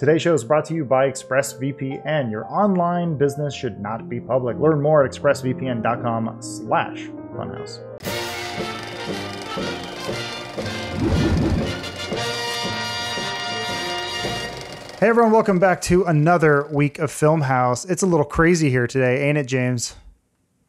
Today's show is brought to you by ExpressVPN. Your online business should not be public. Learn more at expressvpn.com slash funhouse. Hey everyone, welcome back to another week of Film House. It's a little crazy here today, ain't it, James?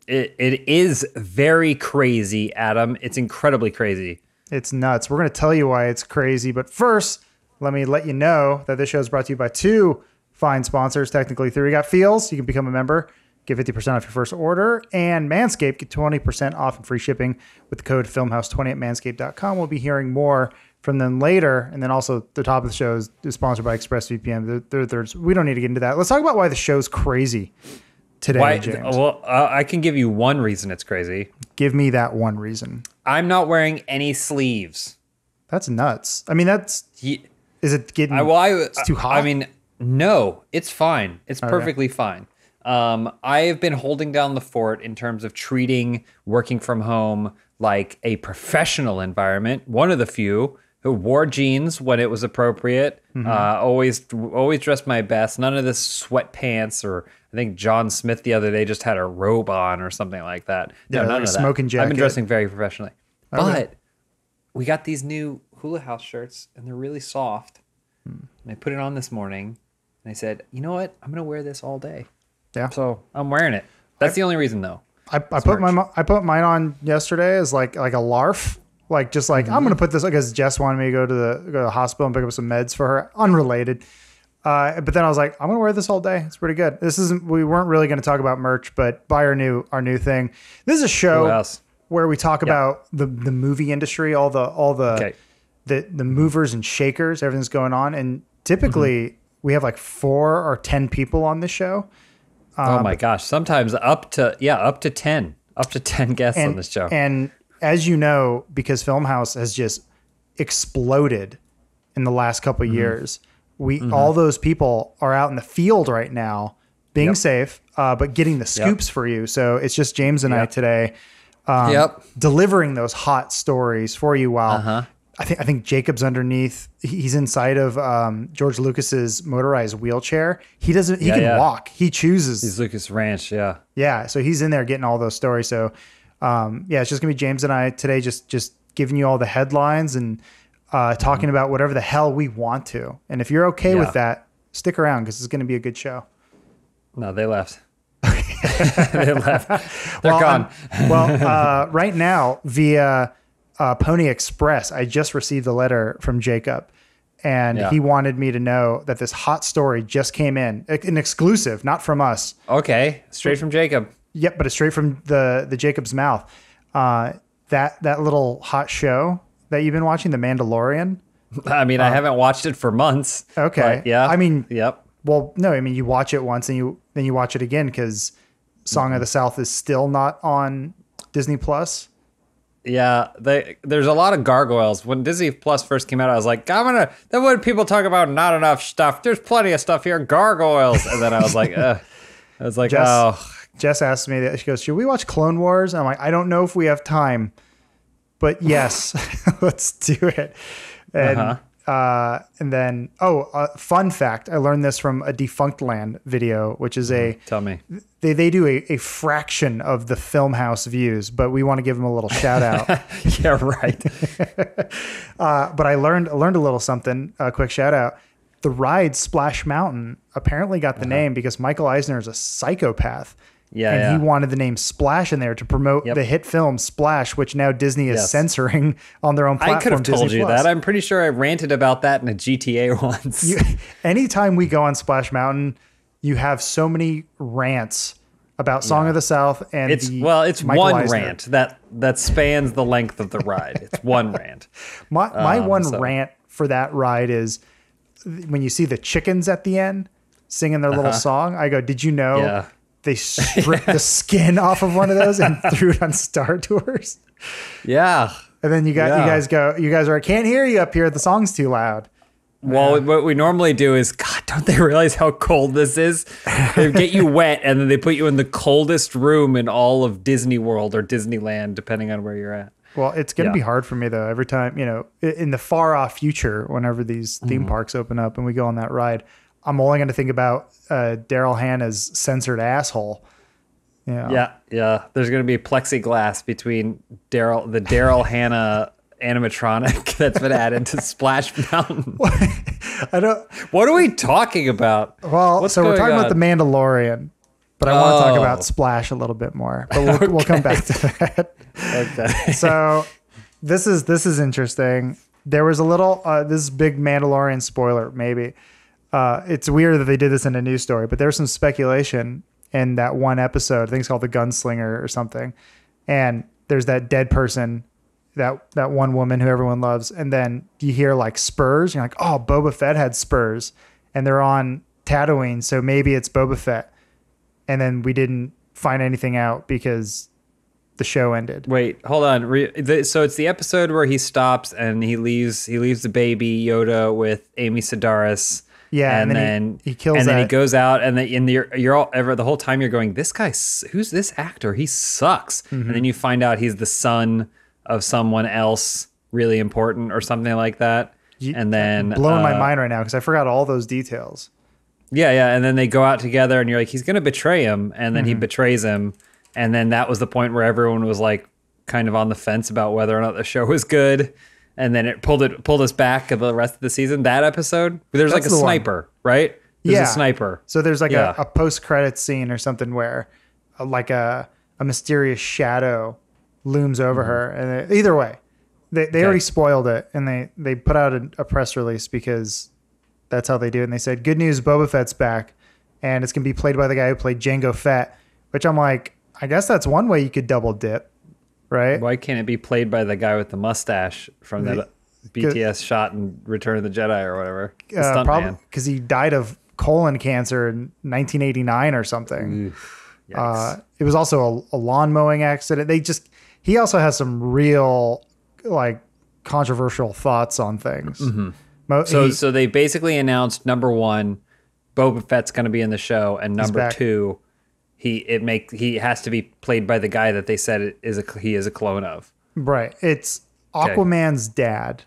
It, it is very crazy, Adam. It's incredibly crazy. It's nuts. We're going to tell you why it's crazy, but first, let me let you know that this show is brought to you by two fine sponsors, technically three. We got Feels. You can become a member, get 50% off your first order, and Manscaped, get 20% off and free shipping with the code FilmHouse20 at manscaped.com. We'll be hearing more from them later. And then also, the top of the show is, sponsored by ExpressVPN. They're, they're, we don't need to get into that. Let's talk about why the show's crazy today. Why, James. Well, uh, I can give you one reason it's crazy. Give me that one reason. I'm not wearing any sleeves. That's nuts. I mean, that's. He, is it getting? I, well, I, it's too hot. I mean, no, it's fine. It's perfectly okay. fine. Um, I have been holding down the fort in terms of treating working from home like a professional environment. One of the few who wore jeans when it was appropriate. Mm-hmm. Uh, always, always dressed my best. None of this sweatpants or I think John Smith the other day just had a robe on or something like that. Yeah, no, none like of that. Smoking jacket. I've been dressing very professionally, okay. but we got these new Hula House shirts, and they're really soft. Hmm. And I put it on this morning, and I said, you know what? I'm gonna wear this all day. Yeah. So I'm wearing it. That's I, the only reason, though. I, I put my I put mine on yesterday as like like a larf, like just like mm-hmm. I'm gonna put this because Jess wanted me to go to the go to the hospital and pick up some meds for her, unrelated. Uh, but then I was like, I'm gonna wear this all day. It's pretty good. This isn't. We weren't really gonna talk about merch, but buy our new our new thing. This is a show where we talk yep. about the the movie industry, all the all the okay the the movers and shakers, everything's going on. And typically mm-hmm. we have like four or ten people on this show. Um, oh my um, gosh! Sometimes up to yeah, up to ten, up to ten guests and, on this show. And as you know, because Film House has just exploded in the last couple mm-hmm. years, we mm-hmm. all those people are out in the field right now, being yep. safe, uh, but getting the scoops yep. for you. So it's just James and yep. I today. Um, delivering those hot stories for you while uh-huh. I think I think Jacob's underneath. He's inside of um, George Lucas's motorized wheelchair. He doesn't. He yeah, can yeah. walk. He chooses. He's Lucas Ranch. Yeah. Yeah. So he's in there getting all those stories. So um, yeah, it's just gonna be James and I today. Just just giving you all the headlines and uh, talking mm-hmm. about whatever the hell we want to. And if you're okay yeah. with that, stick around because it's gonna be a good show. No, they left. they left. They're well, gone. well, uh, right now via uh, Pony Express, I just received a letter from Jacob, and yeah. he wanted me to know that this hot story just came in, an exclusive, not from us. Okay, straight from Jacob. Yep, but it's straight from the the Jacob's mouth. Uh, that that little hot show that you've been watching, The Mandalorian. I mean, I uh, haven't watched it for months. Okay. Yeah. I mean, yep. Well, no, I mean, you watch it once and you then you watch it again because Song mm-hmm. of the South is still not on Disney Plus. Yeah, they, there's a lot of gargoyles. When Disney Plus first came out, I was like, I'm gonna. Then when people talk about? Not enough stuff. There's plenty of stuff here. Gargoyles. And then I was like, Ugh. I was like, Jess, oh. Jess asked me that. She goes, Should we watch Clone Wars? And I'm like, I don't know if we have time, but yes, let's do it. And uh-huh uh, and then oh, uh, fun fact! I learned this from a Defunct Land video, which is a mm, tell me they they do a, a fraction of the film house views, but we want to give them a little shout out. yeah, right. uh, but I learned learned a little something. A quick shout out: the ride Splash Mountain apparently got the uh-huh. name because Michael Eisner is a psychopath. Yeah, and yeah. he wanted the name Splash in there to promote yep. the hit film Splash, which now Disney is yes. censoring on their own platform. I could have Disney told you Plus. that. I'm pretty sure I ranted about that in a GTA once. You, anytime we go on Splash Mountain, you have so many rants about Song yeah. of the South and it's well, it's Michael one Eisner. rant that that spans the length of the ride. It's one rant. My my um, one so. rant for that ride is when you see the chickens at the end singing their uh-huh. little song. I go, did you know? Yeah they stripped the skin off of one of those and threw it on Star Tours. Yeah. And then you got yeah. you guys go you guys are I can't hear you up here the song's too loud. Well, what we normally do is God, don't they realize how cold this is? They get you wet and then they put you in the coldest room in all of Disney World or Disneyland depending on where you're at. Well, it's going to yeah. be hard for me though. Every time, you know, in the far off future whenever these theme mm. parks open up and we go on that ride, I'm only going to think about uh, Daryl Hannah's censored asshole. Yeah, Yeah, yeah. There's going to be plexiglass between Daryl, the Daryl Hannah animatronic that's been added to Splash Mountain. What? I don't. What are we talking about? Well, What's so we're talking on? about the Mandalorian, but I oh. want to talk about oh. Splash a little bit more. But we'll, okay. we'll come back to that. okay. So this is this is interesting. There was a little. Uh, this is big Mandalorian spoiler, maybe uh, it's weird that they did this in a news story, but there's some speculation in that one episode. I think it's called the Gunslinger or something. And there's that dead person, that that one woman who everyone loves, and then you hear like spurs. You're like, oh, Boba Fett had spurs, and they're on Tatooine, so maybe it's Boba Fett. And then we didn't find anything out because the show ended. Wait, hold on. Re- the, so it's the episode where he stops and he leaves he leaves the baby Yoda with Amy Sedaris yeah, and, and then, then, he, he kills. And that. then he goes out, and then and you're you're all ever the whole time you're going, this guy, who's this actor? He sucks. Mm-hmm. And then you find out he's the son of someone else really important or something like that. You, and then I'm blowing uh, my mind right now because I forgot all those details. Yeah, yeah. And then they go out together, and you're like, he's gonna betray him, and then mm-hmm. he betrays him, and then that was the point where everyone was like, kind of on the fence about whether or not the show was good and then it pulled it pulled us back of the rest of the season. That episode, there's That's like a the sniper, one. right? There's yeah, a sniper. So there's like yeah. a, a post credit scene or something where, uh, like a a mysterious shadow looms over mm-hmm. her, and it, either way, they they okay. already spoiled it, and they they put out a, a press release because that's how they do it. And they said, "Good news, Boba Fett's back, and it's gonna be played by the guy who played Django Fett." Which I'm like, I guess that's one way you could double dip right? Why can't it be played by the guy with the mustache from that the, BTS shot in Return of the Jedi or whatever? Uh, probably because he died of colon cancer in 1989 or something. Uh, it was also a, a lawn mowing accident. They just he also has some real like controversial thoughts on things. Mm-hmm. Mo- so he, so they basically announced number one, Boba Fett's going to be in the show, and number two, he it make he has to be played by the guy that they said is a he is a clone of. Right. It's Aquaman's okay. dad,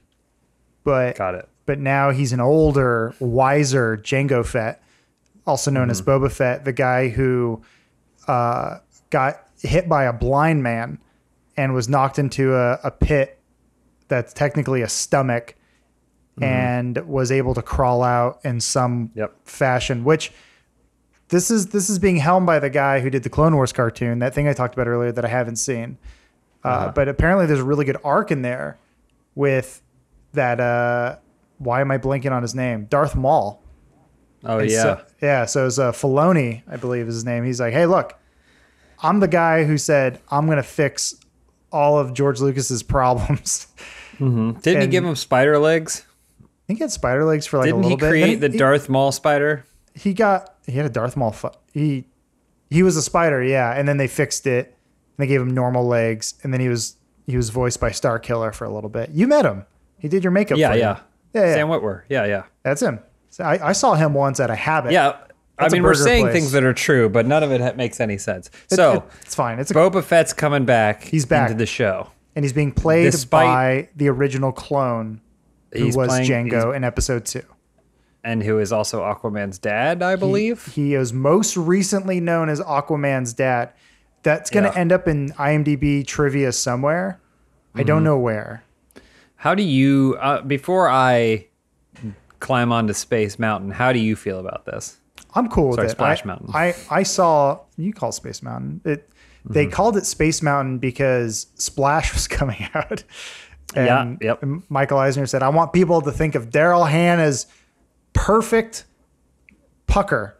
but got it. But now he's an older, wiser Django Fett, also known mm-hmm. as Boba Fett, the guy who uh, got hit by a blind man and was knocked into a, a pit that's technically a stomach mm-hmm. and was able to crawl out in some yep. fashion, which this is this is being helmed by the guy who did the Clone Wars cartoon, that thing I talked about earlier that I haven't seen. Uh, uh-huh. But apparently, there's a really good arc in there with that. Uh, why am I blanking on his name? Darth Maul. Oh and yeah, so, yeah. So it's uh, Filoni, I believe is his name. He's like, hey, look, I'm the guy who said I'm gonna fix all of George Lucas's problems. Mm-hmm. Didn't and he give him spider legs? I think he had spider legs for like Didn't a little bit. Didn't he create bit. the he, Darth Maul spider? He got he had a Darth Maul fu- he he was a spider, yeah, and then they fixed it. And they gave him normal legs, and then he was he was voiced by Star Killer for a little bit. You met him. He did your makeup. Yeah, yeah. yeah. yeah, Sam Witwer. Yeah, yeah. That's him. So I, I saw him once at a habit. Yeah. That's I mean, we're saying place. things that are true, but none of it makes any sense. so it, it's fine. It's a, Boba Fett's coming back. He's back into the show, and he's being played Despite, by the original clone, who was Django in Episode Two and who is also Aquaman's dad, I believe. He, he is most recently known as Aquaman's dad. That's going to yeah. end up in IMDb trivia somewhere. Mm-hmm. I don't mm-hmm. know where. How do you, uh, before I climb onto Space Mountain, how do you feel about this? I'm cool with it. Splash I, Mountain. I, I saw, you call Space Mountain. It, mm-hmm. They called it Space Mountain because Splash was coming out. And yeah, yep. Michael Eisner said, I want people to think of Daryl Hannahs." as perfect pucker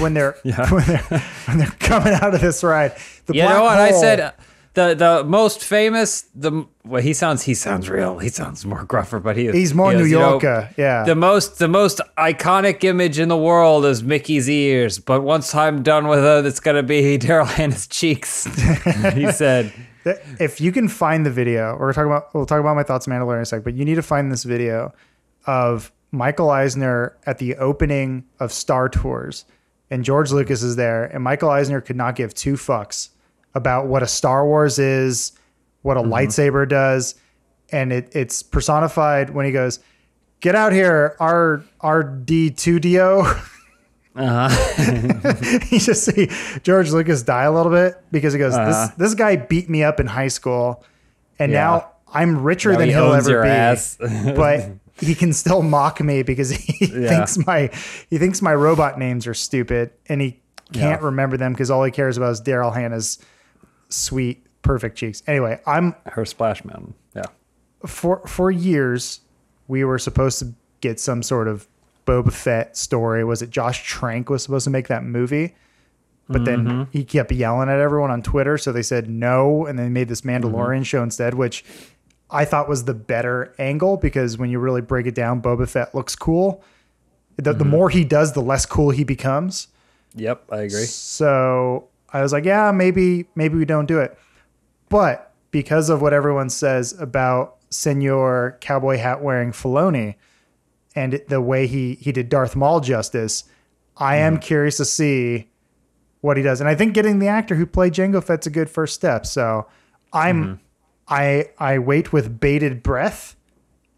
when they're, yeah. when they're when they're coming out of this ride. The you know what hole, I said. The, the most famous the well he sounds he sounds real he sounds more gruffer but he is, he's more he New Yorker you know, yeah the most the most iconic image in the world is Mickey's ears but once I'm done with it it's gonna be Daryl Hannah's cheeks he said if you can find the video we're talking about we'll talk about my thoughts on Mandalorian in a sec but you need to find this video of Michael Eisner at the opening of Star Tours, and George Lucas is there, and Michael Eisner could not give two fucks about what a Star Wars is, what a mm-hmm. lightsaber does, and it, it's personified when he goes, "Get out here, R R D two D O." Uh-huh. you just see George Lucas die a little bit because he goes, uh-huh. "This this guy beat me up in high school, and yeah. now I'm richer now than he will ever be." but he can still mock me because he yeah. thinks my he thinks my robot names are stupid and he can't yeah. remember them because all he cares about is Daryl Hannah's sweet perfect cheeks. Anyway, I'm her splash mountain. Yeah. For for years we were supposed to get some sort of Boba Fett story. Was it Josh Trank was supposed to make that movie? But mm-hmm. then he kept yelling at everyone on Twitter, so they said no, and they made this Mandalorian mm-hmm. show instead, which I thought was the better angle because when you really break it down, Boba Fett looks cool. The, mm-hmm. the more he does, the less cool he becomes. Yep, I agree. So I was like, yeah, maybe maybe we don't do it, but because of what everyone says about Senor Cowboy Hat wearing Filoni and the way he he did Darth Maul justice, I mm am mm-hmm. curious to see what he does. And I think getting the actor who played Jango Fett's a good first step. So I'm. Mm-hmm. I I wait with bated breath,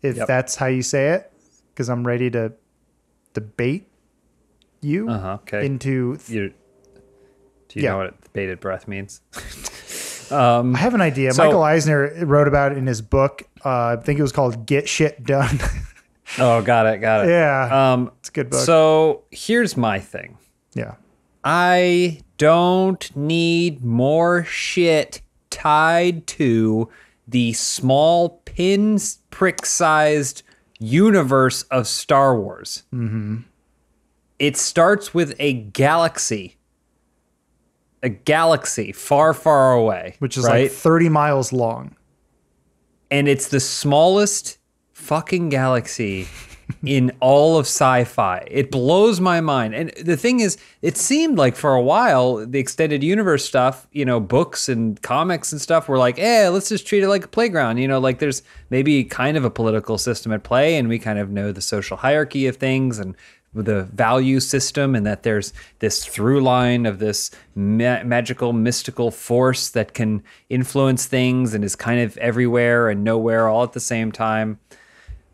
if yep. that's how you say it, because I'm ready to debate you uh-huh, okay. into. Th- you, do you yeah. know what bated breath means? um, I have an idea. So, Michael Eisner wrote about it in his book. Uh, I think it was called "Get Shit Done." oh, got it, got it. Yeah, um, it's a good book. So here's my thing. Yeah, I don't need more shit tied to the small pin prick sized universe of Star Wars. Mm-hmm. It starts with a galaxy, a galaxy far, far away, which is right? like 30 miles long. And it's the smallest fucking galaxy in all of sci-fi. It blows my mind. And the thing is, it seemed like for a while the extended universe stuff, you know, books and comics and stuff were like, "Eh, let's just treat it like a playground." You know, like there's maybe kind of a political system at play and we kind of know the social hierarchy of things and the value system and that there's this through line of this ma- magical mystical force that can influence things and is kind of everywhere and nowhere all at the same time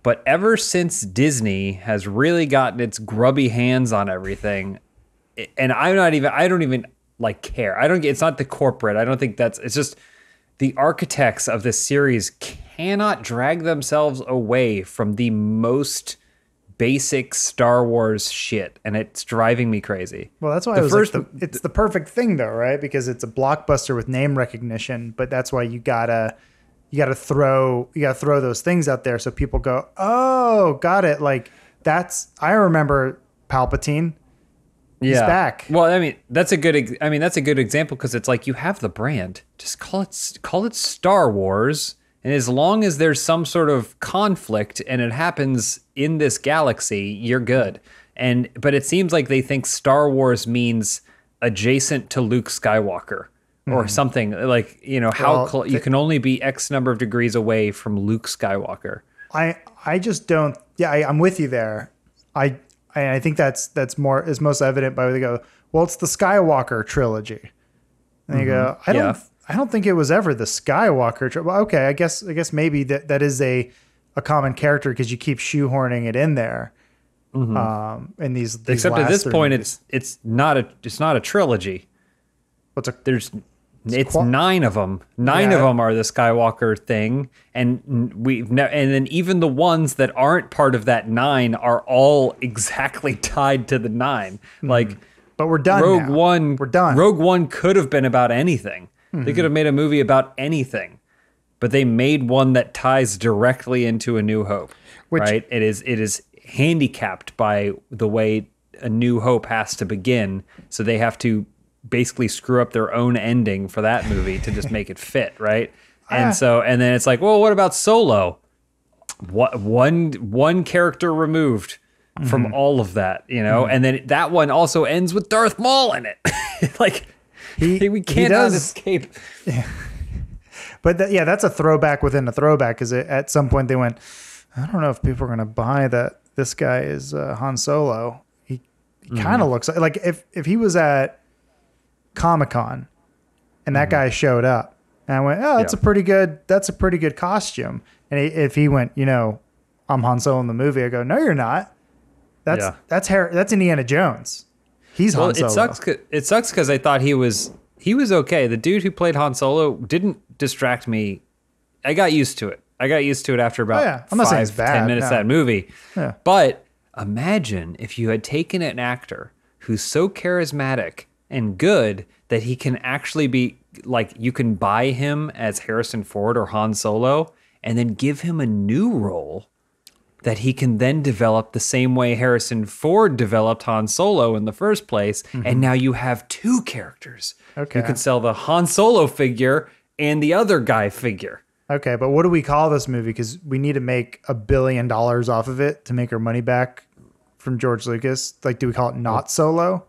but ever since Disney has really gotten its grubby hands on everything, and I'm not even, I don't even like care. I don't get, it's not the corporate. I don't think that's, it's just the architects of this series cannot drag themselves away from the most basic Star Wars shit, and it's driving me crazy. Well, that's why the first, like the, it's the perfect thing though, right? Because it's a blockbuster with name recognition, but that's why you gotta you got to throw you got to throw those things out there so people go, "Oh, got it." Like that's I remember Palpatine. Yeah. back. Well, I mean, that's a good I mean, that's a good example because it's like you have the brand. Just call it call it Star Wars. And as long as there's some sort of conflict and it happens in this galaxy, you're good. And but it seems like they think Star Wars means adjacent to Luke Skywalker or mm-hmm. something like you know how well, cl- you can only be x number of degrees away from luke skywalker i i just don't yeah I, am with you there i i think that's that's more is most evident by they go well it's the skywalker trilogy and mm-hmm. you go i don't yeah. i don't think it was ever the skywalker tri- well, okay i guess i guess maybe that that is a a common character because you keep shoehorning it in there mm-hmm. um in these, these except at this point movies. it's it's not a it's not a trilogy what's a there's it's, nine of them. Nine yeah. of them are the Skywalker thing, and we've ne- and then even the ones that aren't part of that nine are all exactly tied to the 9 mm-hmm. Like, but we're done. Rogue now. One. We're done. Rogue One could have been about anything. Mm-hmm. They could hmm. have made a movie about anything, but they made one that ties directly into A New Hope. Which, right? It is. It is handicapped by the way A New Hope has to begin, so they have to basically screw up their own ending for that movie to just make it fit, right? And ah. so, and then it's like, well, what about Solo? What one one character removed mm-hmm. from all of that, you know? Mm-hmm. And then that one also ends with Darth Maul in it, like he, we can't escape. Yeah. But th- yeah, that's a throwback within a throwback. Because at some point they went, I don't know if people are going to buy that this guy is uh, Han Solo. He, he kind of mm looks like, like if if he was at Comic Con, and that mm-hmm. guy showed up, and I went, "Oh, that's yeah. a pretty good. That's a pretty good costume." And if he went, you know, I'm Han Solo in the movie, I go, "No, you're not. That's yeah. that's Harry, that's Indiana Jones. He's well, Han Solo." It sucks. It sucks because I thought he was he was okay. The dude who played Han Solo didn't distract me. I got used to it. I got used to it after about oh, yeah. five, bad, ten minutes no. that movie. Yeah. But imagine if you had taken an actor who's so charismatic and good that he can actually be like you can buy him as Harrison Ford or Han Solo and then give him a new role that he can then develop the same way Harrison Ford developed Han Solo in the first place mm-hmm. and now you have two characters. Okay. You can sell the Han Solo figure and the other guy figure. Okay, but what do we call this movie cuz we need to make a billion dollars off of it to make our money back from George Lucas? Like do we call it not Solo?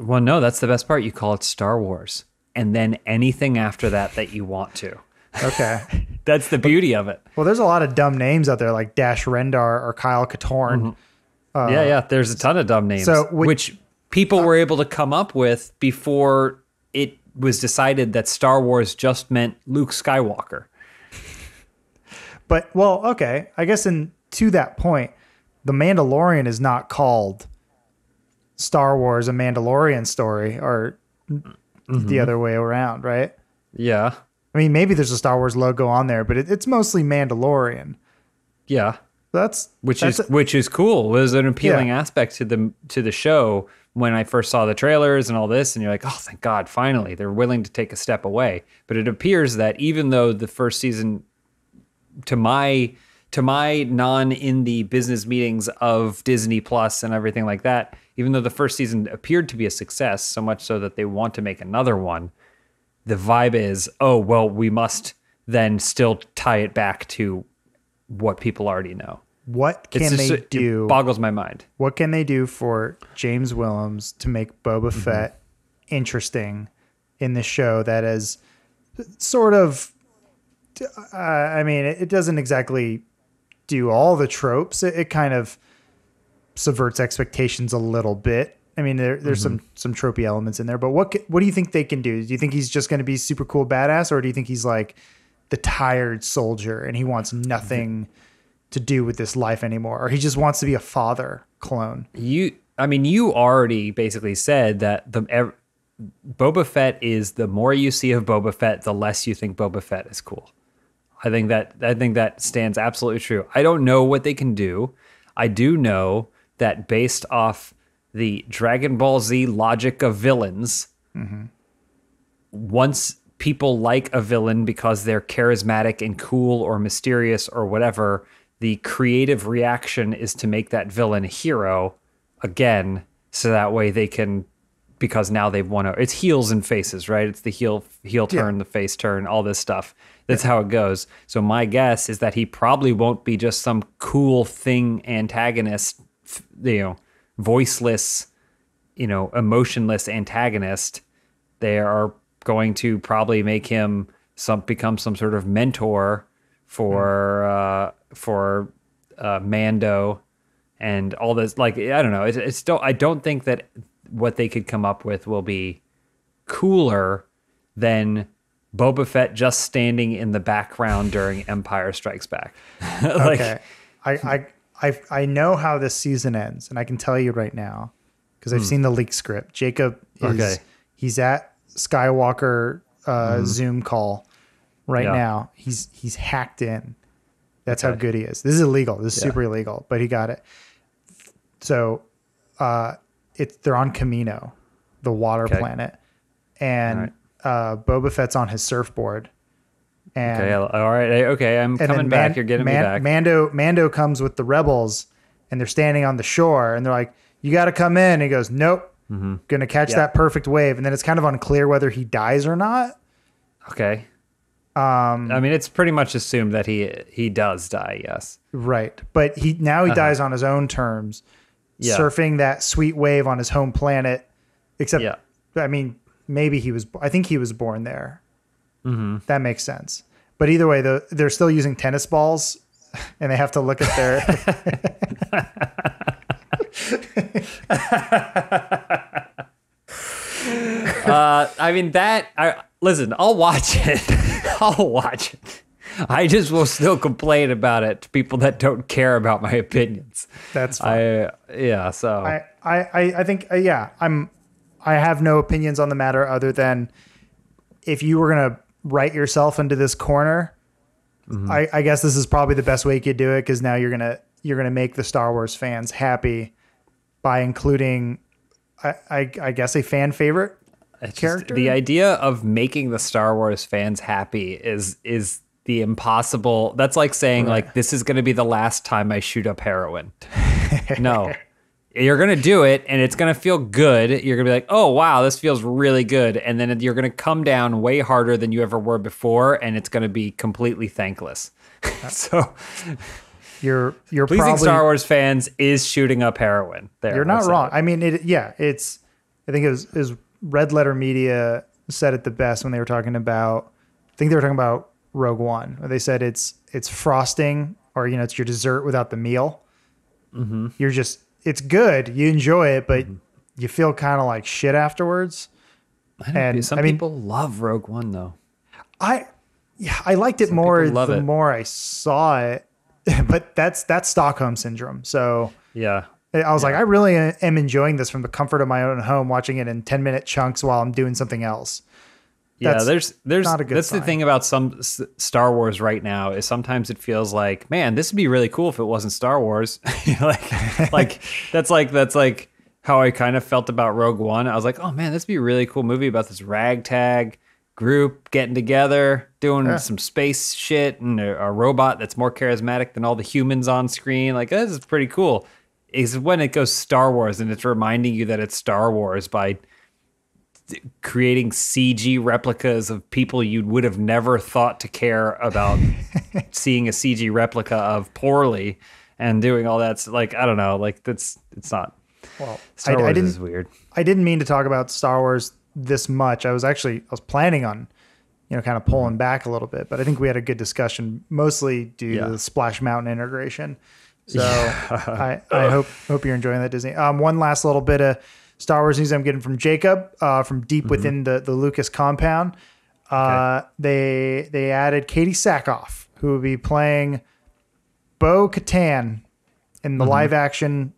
Well, no, that's the best part. You call it Star Wars, and then anything after that that you want to. Okay. that's the beauty of it. Well, there's a lot of dumb names out there like Dash Rendar or Kyle Katorn. Mm-hmm. Uh, yeah, yeah. There's a ton of dumb names, so we, which people uh, were able to come up with before it was decided that Star Wars just meant Luke Skywalker. But well, okay. I guess in to that point, the Mandalorian is not called Star Wars, a Mandalorian story, or mm-hmm. the other way around, right? Yeah. I mean, maybe there's a Star Wars logo on there, but it, it's mostly Mandalorian. Yeah. That's which that's is a, which is cool. It was an appealing yeah. aspect to the to the show when I first saw the trailers and all this, and you're like, oh, thank God, finally they're willing to take a step away. But it appears that even though the first season, to my to my non in the business meetings of Disney Plus and everything like that, even though the first season appeared to be a success, so much so that they want to make another one, the vibe is, oh, well, we must then still tie it back to what people already know. What can just, they do? It boggles my mind. What can they do for James Willems to make Boba mm-hmm. Fett interesting in the show that is sort of, uh, I mean, it doesn't exactly do all the tropes. It, it kind of subverts expectations a little bit. I mean, there, there's mm-hmm. some some tropey elements in there, but what what do you think they can do? Do you think he's just going to be super cool badass, or do you think he's like the tired soldier and he wants nothing to do with this life anymore, or he just wants to be a father clone? You, I mean, you already basically said that the ev- Boba Fett is the more you see of Boba Fett, the less you think Boba Fett is cool. I think that I think that stands absolutely true. I don't know what they can do. I do know that based off the Dragon Ball Z logic of villains, mm-hmm. once people like a villain because they're charismatic and cool or mysterious or whatever, the creative reaction is to make that villain a hero again, so that way they can because now they've won. It's heels and faces, right? It's the heel heel turn, yeah. the face turn, all this stuff. That's yeah. how it goes. So my guess is that he probably won't be just some cool thing antagonist you know, voiceless, you know, emotionless antagonist, they are going to probably make him some become some sort of mentor for mm. uh, for uh, Mando and all this. Like I don't know. It's, it's still I don't think that what they could come up with will be cooler than Boba Fett just standing in the background during Empire Strikes Back. like, okay. I, I I I know how this season ends, and I can tell you right now because I've mm. seen the leak script. Jacob is okay. he's at Skywalker uh, mm. Zoom call right yeah. now. He's he's hacked in. That's okay. how good he is. This is illegal. This is yeah. super illegal, but he got it. So, uh, it's they're on Camino, the water okay. planet, and right. uh, Boba Fett's on his surfboard, and okay, all right, okay, I'm coming back. Man, You're getting man, me back. Mando Mando comes with the rebels, and they're standing on the shore, and they're like, "You got to come in." And he goes, "Nope, mm-hmm. going to catch yep. that perfect wave." And then it's kind of unclear whether he dies or not. Okay. Um, I mean, it's pretty much assumed that he he does die. Yes. Right, but he now he uh-huh. dies on his own terms, yeah. surfing that sweet wave on his home planet. Except, yeah. I mean, maybe he was. I think he was born there. Mm-hmm. That makes sense. But either way, the, they're still using tennis balls, and they have to look at their. uh, I mean that. I listen. I'll watch it. I'll watch it. I just will still complain about it to people that don't care about my opinions. That's fine. I, yeah. So I, I, I think uh, yeah. I'm. I have no opinions on the matter other than if you were gonna write yourself into this corner, mm-hmm. I, I guess this is probably the best way you could do it because now you're gonna you're gonna make the Star Wars fans happy by including, I, I, I guess a fan favorite it's character. Just, the idea of making the Star Wars fans happy is is the impossible. That's like saying right. like this is going to be the last time I shoot up heroin. no, you're gonna do it and it's gonna feel good. You're gonna be like, oh wow, this feels really good. And then you're gonna come down way harder than you ever were before, and it's gonna be completely thankless. so you're you're pleasing probably, Star Wars fans is shooting up heroin. There, you're not wrong. I mean, it yeah, it's I think it was, it was Red Letter Media said it the best when they were talking about. I think they were talking about Rogue One. They said it's it's frosting or you know it's your dessert without the meal. Mm-hmm. You're just it's good. You enjoy it, but mm-hmm. you feel kind of like shit afterwards. I and some I mean, people love Rogue One though. I yeah, I liked it some more the it. more I saw it, but that's that's Stockholm syndrome. So yeah, I was yeah. like, I really am enjoying this from the comfort of my own home, watching it in ten minute chunks while I'm doing something else. Yeah, that's there's there's that's sign. the thing about some S- Star Wars right now is sometimes it feels like, man, this would be really cool if it wasn't Star Wars. like like that's like that's like how I kind of felt about Rogue One. I was like, oh man, this would be a really cool movie about this ragtag group getting together, doing yeah. some space shit, and a, a, robot that's more charismatic than all the humans on screen. Like, this is pretty cool. Is when it goes Star Wars and it's reminding you that it's Star Wars by creating CG replicas of people you would have never thought to care about seeing a CG replica of poorly and doing all that. So like, I don't know, like that's, it's not, well, Star I, Wars I didn't, is weird. I didn't mean to talk about Star Wars this much. I was actually, I was planning on, you know, kind of pulling mm-hmm. back a little bit, but I think we had a good discussion mostly due yeah. to the Splash Mountain integration. So yeah. I, I hope, hope you're enjoying that Disney. Um, one last little bit of, Star Wars news I'm getting from Jacob uh, from deep mm-hmm. within the, the Lucas compound. Uh, okay. They they added Katie Sackhoff, who will be playing Bo Katan in the mm-hmm. live action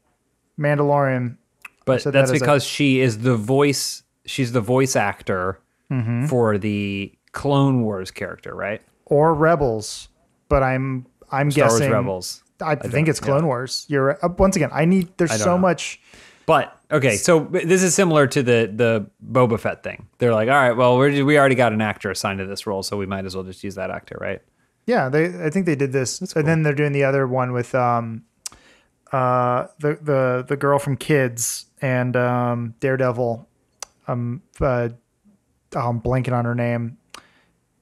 Mandalorian. But that's that because a- she is the voice. She's the voice actor mm-hmm. for the Clone Wars character, right? Or Rebels, but I'm I'm Star guessing Wars Rebels. I, I think it's Clone yeah. Wars. You're uh, once again. I need. There's I so know. much. But okay, so this is similar to the the Boba Fett thing. They're like, all right, well, we we already got an actor assigned to this role, so we might as well just use that actor, right? Yeah, they. I think they did this, and then they're doing the other one with um, uh, the the the girl from Kids and um, Daredevil. Um, uh, oh, I'm blanking on her name.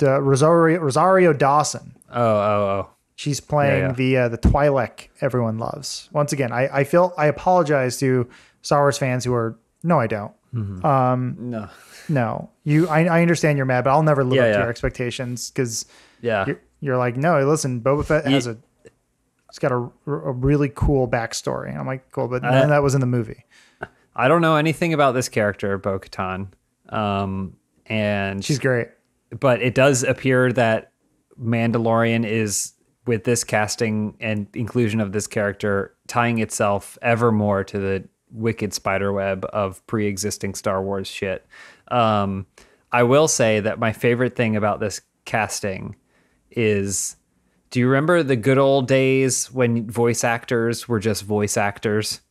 Uh, Rosario Rosario Dawson. Oh, oh, oh. She's playing yeah, yeah. the uh, the Twi'lek everyone loves. Once again, I I feel I apologize to Star Wars fans who are no, I don't. Mm-hmm. Um, no, no, you. I, I understand you're mad, but I'll never live yeah, up yeah. to your expectations because yeah, you're, you're, like, no, listen, Boba Fett has yeah. a, it's got a, a really cool backstory. I'm like, cool, but none of uh, that was in the movie. I don't know anything about this character, Bo Katan. Um, and she's great, but it does appear that Mandalorian is with this casting and inclusion of this character tying itself ever more to the wicked spider web of pre-existing Star Wars shit. Um, I will say that my favorite thing about this casting is do you remember the good old days when voice actors were just voice actors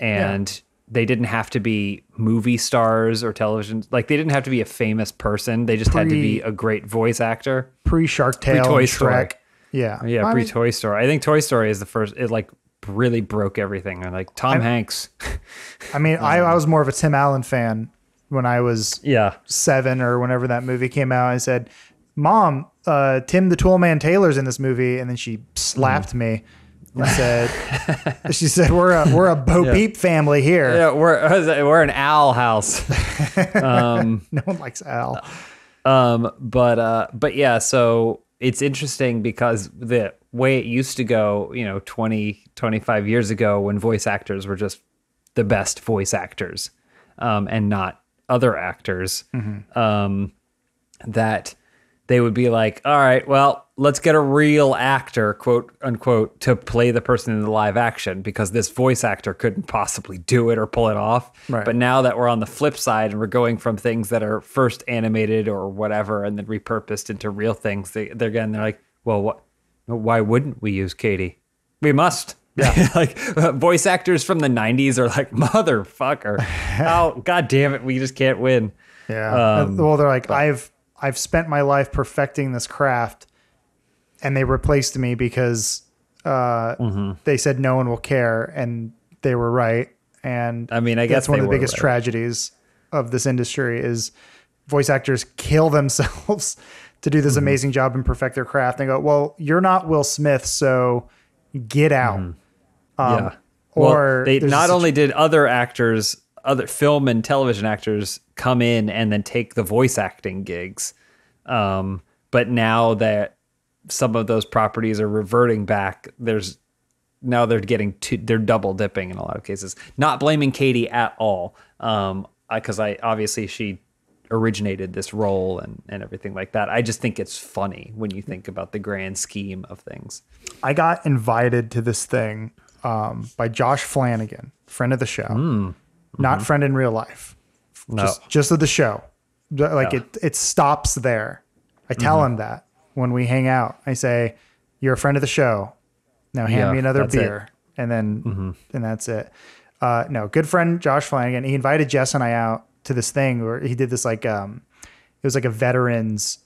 and yeah. they didn't have to be movie stars or television like they didn't have to be a famous person they just pre, had to be a great voice actor pre Shark Tale pre Toy Story yeah yeah I pre mean, Toy Story I think Toy Story is the first it like really broke everything. like Tom I, Hanks. I mean, um, I, I, was more of a Tim Allen fan when I was yeah seven or whenever that movie came out. I said, "Mom, uh, Tim the Toolman Taylor's in this movie," and then she slapped mm. me. And said, she said, "We're a we're a Bo yeah. Peep family here. Yeah, we're we're an owl house. Um, no one likes owl. Um, but uh, but yeah, so it's interesting because the way it used to go, you know, 20, 25 years ago when voice actors were just the best voice actors um, and not other actors, mm-hmm. um, that they would be like, all right, well, let's get a real actor, quote unquote, to play the person in the live action because this voice actor couldn't possibly do it or pull it off. Right. But now that we're on the flip side and we're going from things that are first animated or whatever and then repurposed into real things, they, they're again, they're like, well, what? Why wouldn't we use Katie? We must. Yeah. like voice actors from the 90s are like, motherfucker. oh, God damn it. We just can't win. Yeah. Um, well, they're like, but, I've I've spent my life perfecting this craft, and they replaced me because uh, mm-hmm. they said no one will care, and they were right. And I mean, I guess that's one of the biggest right. tragedies of this industry is voice actors kill themselves to do this mm-hmm. amazing job and perfect their craft. And go, well, you're not Will Smith, so get out. Mm-hmm. Um, yeah. Or well, they not only did other actors other film and television actors come in and then take the voice acting gigs. Um, but now that some of those properties are reverting back, there's now they're getting to they they're double dipping in a lot of cases. Not blaming Katie at all, because um, I, I obviously she originated this role and, and everything like that. I just think it's funny when you think about the grand scheme of things. I got invited to this thing um, by Josh Flanagan, friend of the show. Mm mm-hmm. not friend in real life. No. Just, just of the show. Like yeah. it, it stops there. I tell mm-hmm. him that when we hang out. I say, "You're a friend of the show. Now hand yeah, me another beer." It. And then, mm-hmm. and that's it. Uh, no, good friend Josh Flanagan. He invited Jess and I out to this thing where he did this like, um, it was like a veterans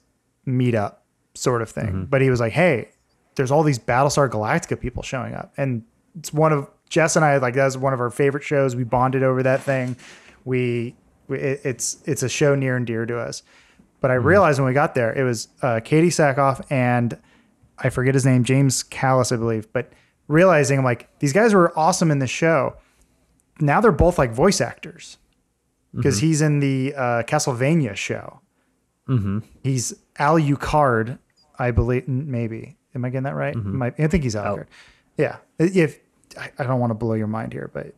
meetup sort of thing. Mm-hmm. But he was like, "Hey, there's all these Battlestar Galactica people showing up, and it's one of Jess and I like that was one of our favorite shows. We bonded over that thing. We, we it, it's it's a show near and dear to us. But I mm-hmm. realized when we got there, it was uh, Katie Sackhoff and I forget his name, James Callis, I believe. But realizing I'm like these guys were awesome in the show. Now they're both like voice actors because mm-hmm. he's in the uh, Castlevania show. Mm-hmm. He's Al Ucard, I believe. Maybe am I getting that right? Mm-hmm. I, I think he's Alucard. Oh. Yeah. If I, don't want to blow your mind here, but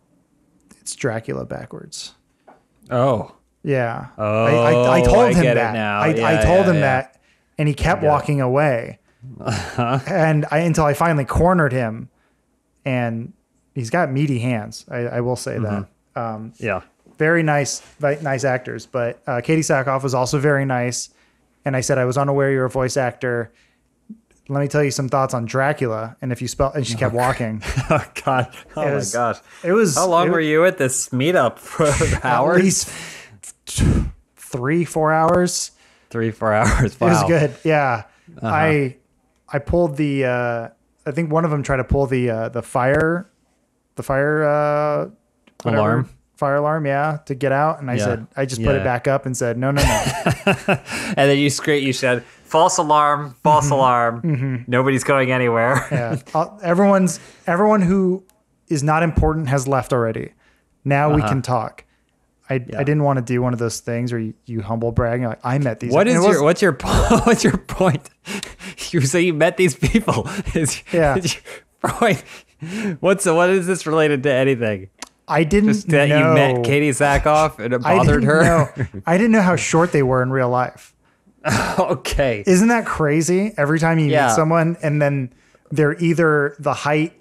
it's Dracula backwards. Oh. Yeah. Oh, I, I, oh, I told I him that. Now. I, yeah, I told yeah, him yeah. that, and he kept walking away. Uh-huh. And I, until I finally cornered him, and he's got meaty hands. I, will say mm-hmm. that. Um, yeah. Very nice, nice actors. But uh, Katie Sackhoff was also very nice. And I said I was unaware you were a voice actor let me tell you some thoughts on Dracula. And if you spell, and she kept oh, walking. oh God! Oh it my was, gosh! It was. How long it, were you at this meetup for hours? At least three, four hours. Three, four hours. Wow. It was good. Yeah. Uh-huh. I, I pulled the. Uh, I think one of them tried to pull the uh, the fire, the fire uh, whatever, alarm. Fire alarm, yeah, to get out, and I yeah. said, I just yeah. put it back up and said, no, no, no. and then you screamed, you said, false alarm, false mm-hmm. alarm. Mm-hmm. Nobody's going anywhere. yeah. Uh, everyone's everyone who is not important has left already. Now uh-huh. we can uh-huh. talk. I, yeah. I didn't want to do one of those things where you, you humble brag. Like I met these. What people. is your what's your what's your point? You say you met these people. Is, yeah. Is point. What's what is this related to anything? I didn't Just that know. you met Katie Sackhoff and it bothered I her. Know. I didn't know how short they were in real life. okay. Isn't that crazy? Every time you yeah. meet someone and then they're either the height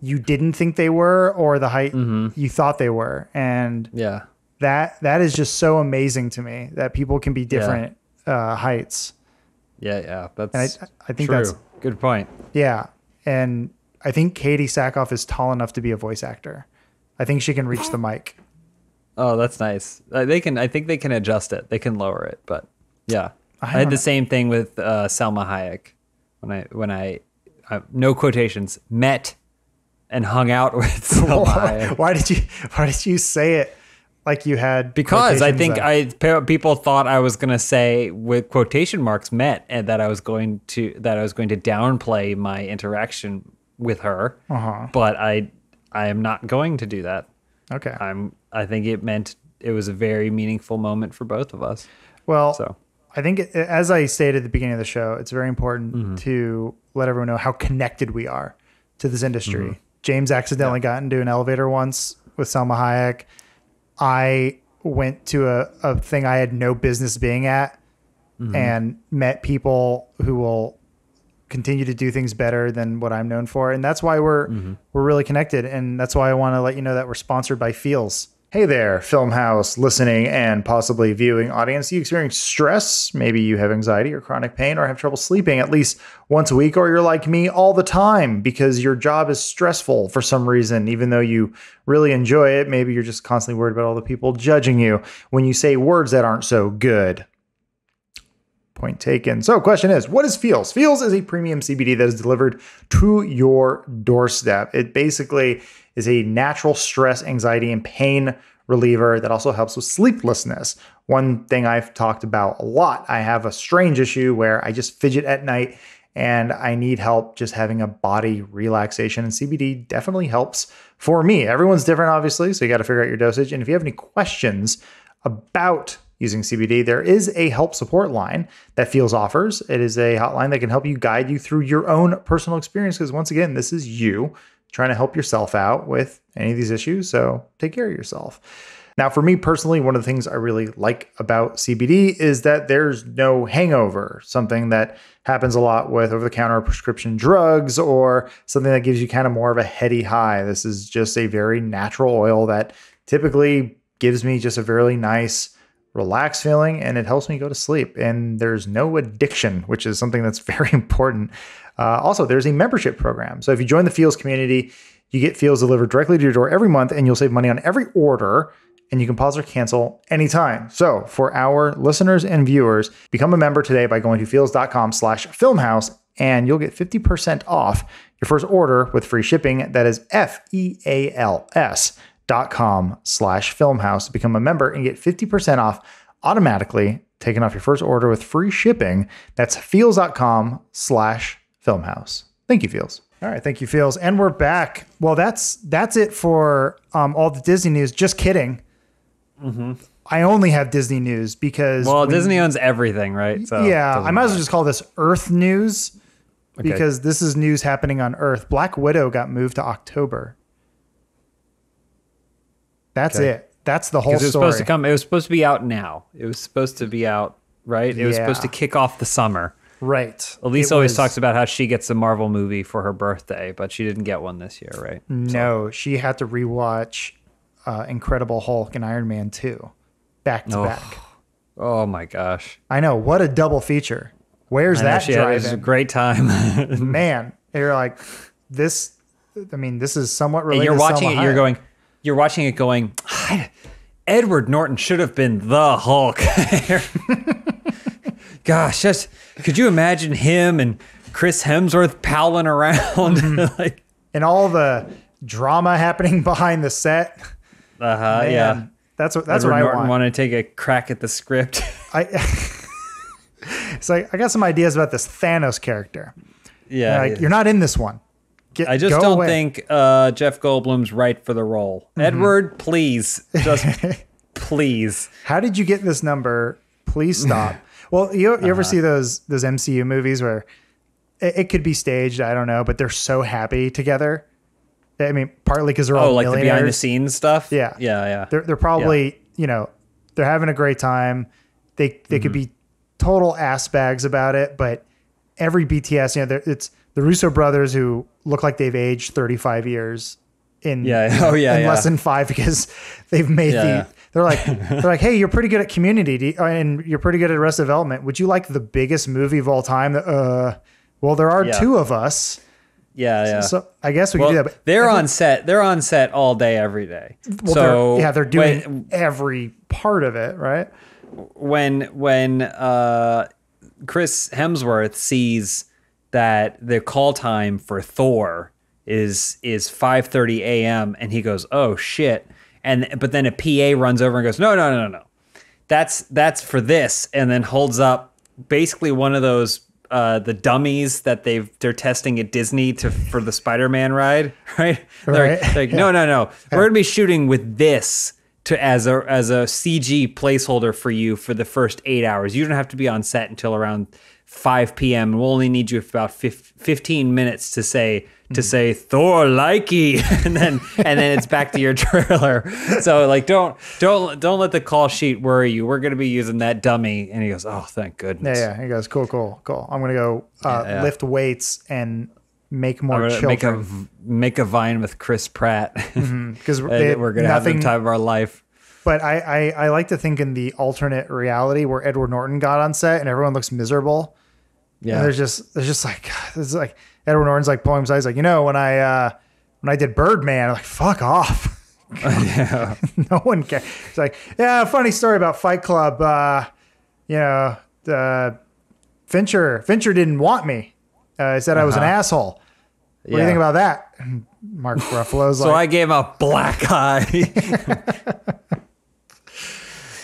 you didn't think they were or the height mm-hmm. you thought they were. And yeah. That that is just so amazing to me that people can be different yeah. uh, heights. Yeah, yeah. That's I, I, think true. that's good point. Yeah. And I think Katie Sackhoff is tall enough to be a voice actor. I think she can reach the mic. Oh, that's nice. Uh, they can. I think they can adjust it. They can lower it, but yeah, I, I had the know. same thing with uh, Selma Hayek when I when I uh, no quotations met and hung out with Selma Hayek. Why did you Why did you say it like you had? Because I think I people thought I was going to say with quotation marks met and that I was going to that I was going to downplay my interaction with her. Uh-huh. But I I am not going to do that. Okay. I'm I think it meant it was a very meaningful moment for both of us. Well, so I think, as I stated at the beginning of the show, it's very important mm-hmm. to let everyone know how connected we are to this industry. Mm-hmm. James accidentally yeah. got into an elevator once with Selma Hayek. I went to a, a thing I had no business being at mm-hmm. and met people who will continue to do things better than what I'm known for. And that's why we're mm-hmm. we're really connected. And that's why I want to let you know that we're sponsored by Feels. Hey there, film house, listening, and possibly viewing audience. You experience stress, maybe you have anxiety or chronic pain, or have trouble sleeping at least once a week, or you're like me all the time because your job is stressful for some reason, even though you really enjoy it. Maybe you're just constantly worried about all the people judging you when you say words that aren't so good. Point taken. So, question is, what is Feels? Feels is a premium CBD that is delivered to your doorstep. It basically is a natural stress, anxiety, and pain reliever that also helps with sleeplessness. One thing I've talked about a lot, I have a strange issue where I just fidget at night and I need help just having a body relaxation. And CBD definitely helps for me. Everyone's different, obviously, so you got to figure out your dosage. And if you have any questions about using CBD. There is a help support line that Feels offers. It is a hotline that can help you guide you through your own personal experience. Because once again, this is you trying to help yourself out with any of these issues. So take care of yourself. Now, for me personally, one of the things I really like about CBD is that there's no hangover, something that happens a lot with over the counter prescription drugs or something that gives you kind of more of a heady high. This is just a very natural oil that typically gives me just a very nice relaxed feeling and it helps me go to sleep. And there's no addiction, which is something that's very important. Uh, also, there's a membership program. So if you join the Feels community, you get Feels delivered directly to your door every month and you'll save money on every order and you can pause or cancel anytime. So for our listeners and viewers, become a member today by going to feels.com slash filmhouse and you'll get 50% off your first order with free shipping. That is F E A L S dot com slash filmhouse to become a member and get 50% off automatically taken off your first order with free shipping. That's feels.com slash filmhouse. Thank you, Feels. All right, thank you, Feels. And we're back. Well, that's that's it for um, all the Disney news. Just kidding. Mm-hmm. I only have Disney news because well, when, Disney owns everything, right? So yeah, I might as well just call this Earth news okay. because this is news happening on Earth. Black Widow got moved to October. That's okay. it. That's the whole it was story. Supposed to come, it was supposed to be out now. It was supposed to be out, right? It yeah. was supposed to kick off the summer. Right. Elise always talks about how she gets a Marvel movie for her birthday, but she didn't get one this year, right? No, so. she had to rewatch uh, Incredible Hulk and Iron Man 2 back to back. Oh my gosh. I know. What a double feature. Where's I that she had. It was a great time. Man, you're like, this, I mean, this is somewhat related. And you're watching it, you're going, you're watching it going, Edward Norton should have been the Hulk. Gosh, just could you imagine him and Chris Hemsworth palling around mm-hmm. like and all the drama happening behind the set? Uh-huh, Man, yeah. That's what that's Edward what I Norton want. wanted to take a crack at the script. I It's like I got some ideas about this Thanos character. Yeah. Like, you're not in this one. Get, I just don't away. think uh, Jeff Goldblum's right for the role. Mm-hmm. Edward, please, just please. How did you get this number? Please stop. well, you, you uh-huh. ever see those those MCU movies where it, it, could be staged? I don't know, but they're so happy together. I mean, partly because they're oh, all like the behind the scenes stuff. Yeah, yeah, yeah. They're they're probably yeah. you know they're having a great time. They they mm-hmm. could be total ass bags about it, but every BTS, you know, it's the Russo brothers who look like they've aged 35 years in yeah oh yeah in yeah. less than five because they've made yeah. the they're like they're like hey you're pretty good at community uh, and you're pretty good at rest development would you like the biggest movie of all time uh well there are yeah. two of us yeah, yeah. So, so I guess we well, can do that. But they're on set. They're on set all day, every day. Well, so they're, yeah, they're doing when, every part of it, right? When when uh, Chris Hemsworth sees that the call time for Thor is is 5:30 a.m. and he goes, "Oh shit." And but then a PA runs over and goes, "No, no, no, no, no. That's that's for this." And then holds up basically one of those uh, the dummies that they've they're testing at Disney to for the Spider-Man ride, right? They're right. like, they're like yeah. no, no, no. We're gonna be shooting with this to as a as a CG placeholder for you for the first eight hours. You don't have to be on set until around 5 p.m. and we'll only need you about 15 minutes to say to mm. say Thor likey and then and then it's back to your trailer. So like don't don't don't let the call sheet worry you. We're gonna be using that dummy. And he goes, oh thank goodness. Yeah, yeah. He goes, cool, cool, cool. I'm gonna go uh, yeah, yeah. lift weights and make more children. Make a make a vine with Chris Pratt because mm-hmm. we're gonna nothing, have the time of our life. But I, I, I like to think in the alternate reality where Edward Norton got on set and everyone looks miserable. Yeah. And there's just there's just like there's like Edward Norton's like pulling his eyes like, you know, when I uh when I did Birdman, I'm like, fuck off. yeah. no one cares. It's like, yeah, funny story about Fight Club. Uh, you know, uh, Fincher Fincher didn't want me. Uh, he said uh-huh. I was an uh-huh. asshole. What yeah. do you think about that? Mark Ruffalo's so like, I gave a black eye.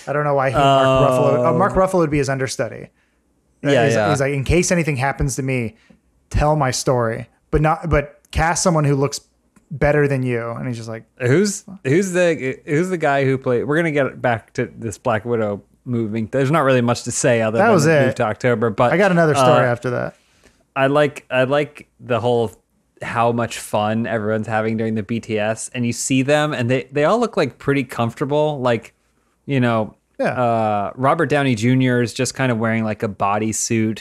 I don't know why he, Mark Ruffalo. Uh, oh, Mark Ruffalo would be his understudy. Yeah, he's, yeah. He's like, in case anything happens to me, tell my story, but not, but cast someone who looks better than you. And he's just like, who's who's the who's the guy who played? We're gonna get back to this Black Widow moving. There's not really much to say other that than was it. to October. But I got another story uh, after that. I like I like the whole how much fun everyone's having during the BTS and you see them and they they all look like pretty comfortable like you know, yeah. uh, Robert Downey Jr. is just kind of wearing like a bodysuit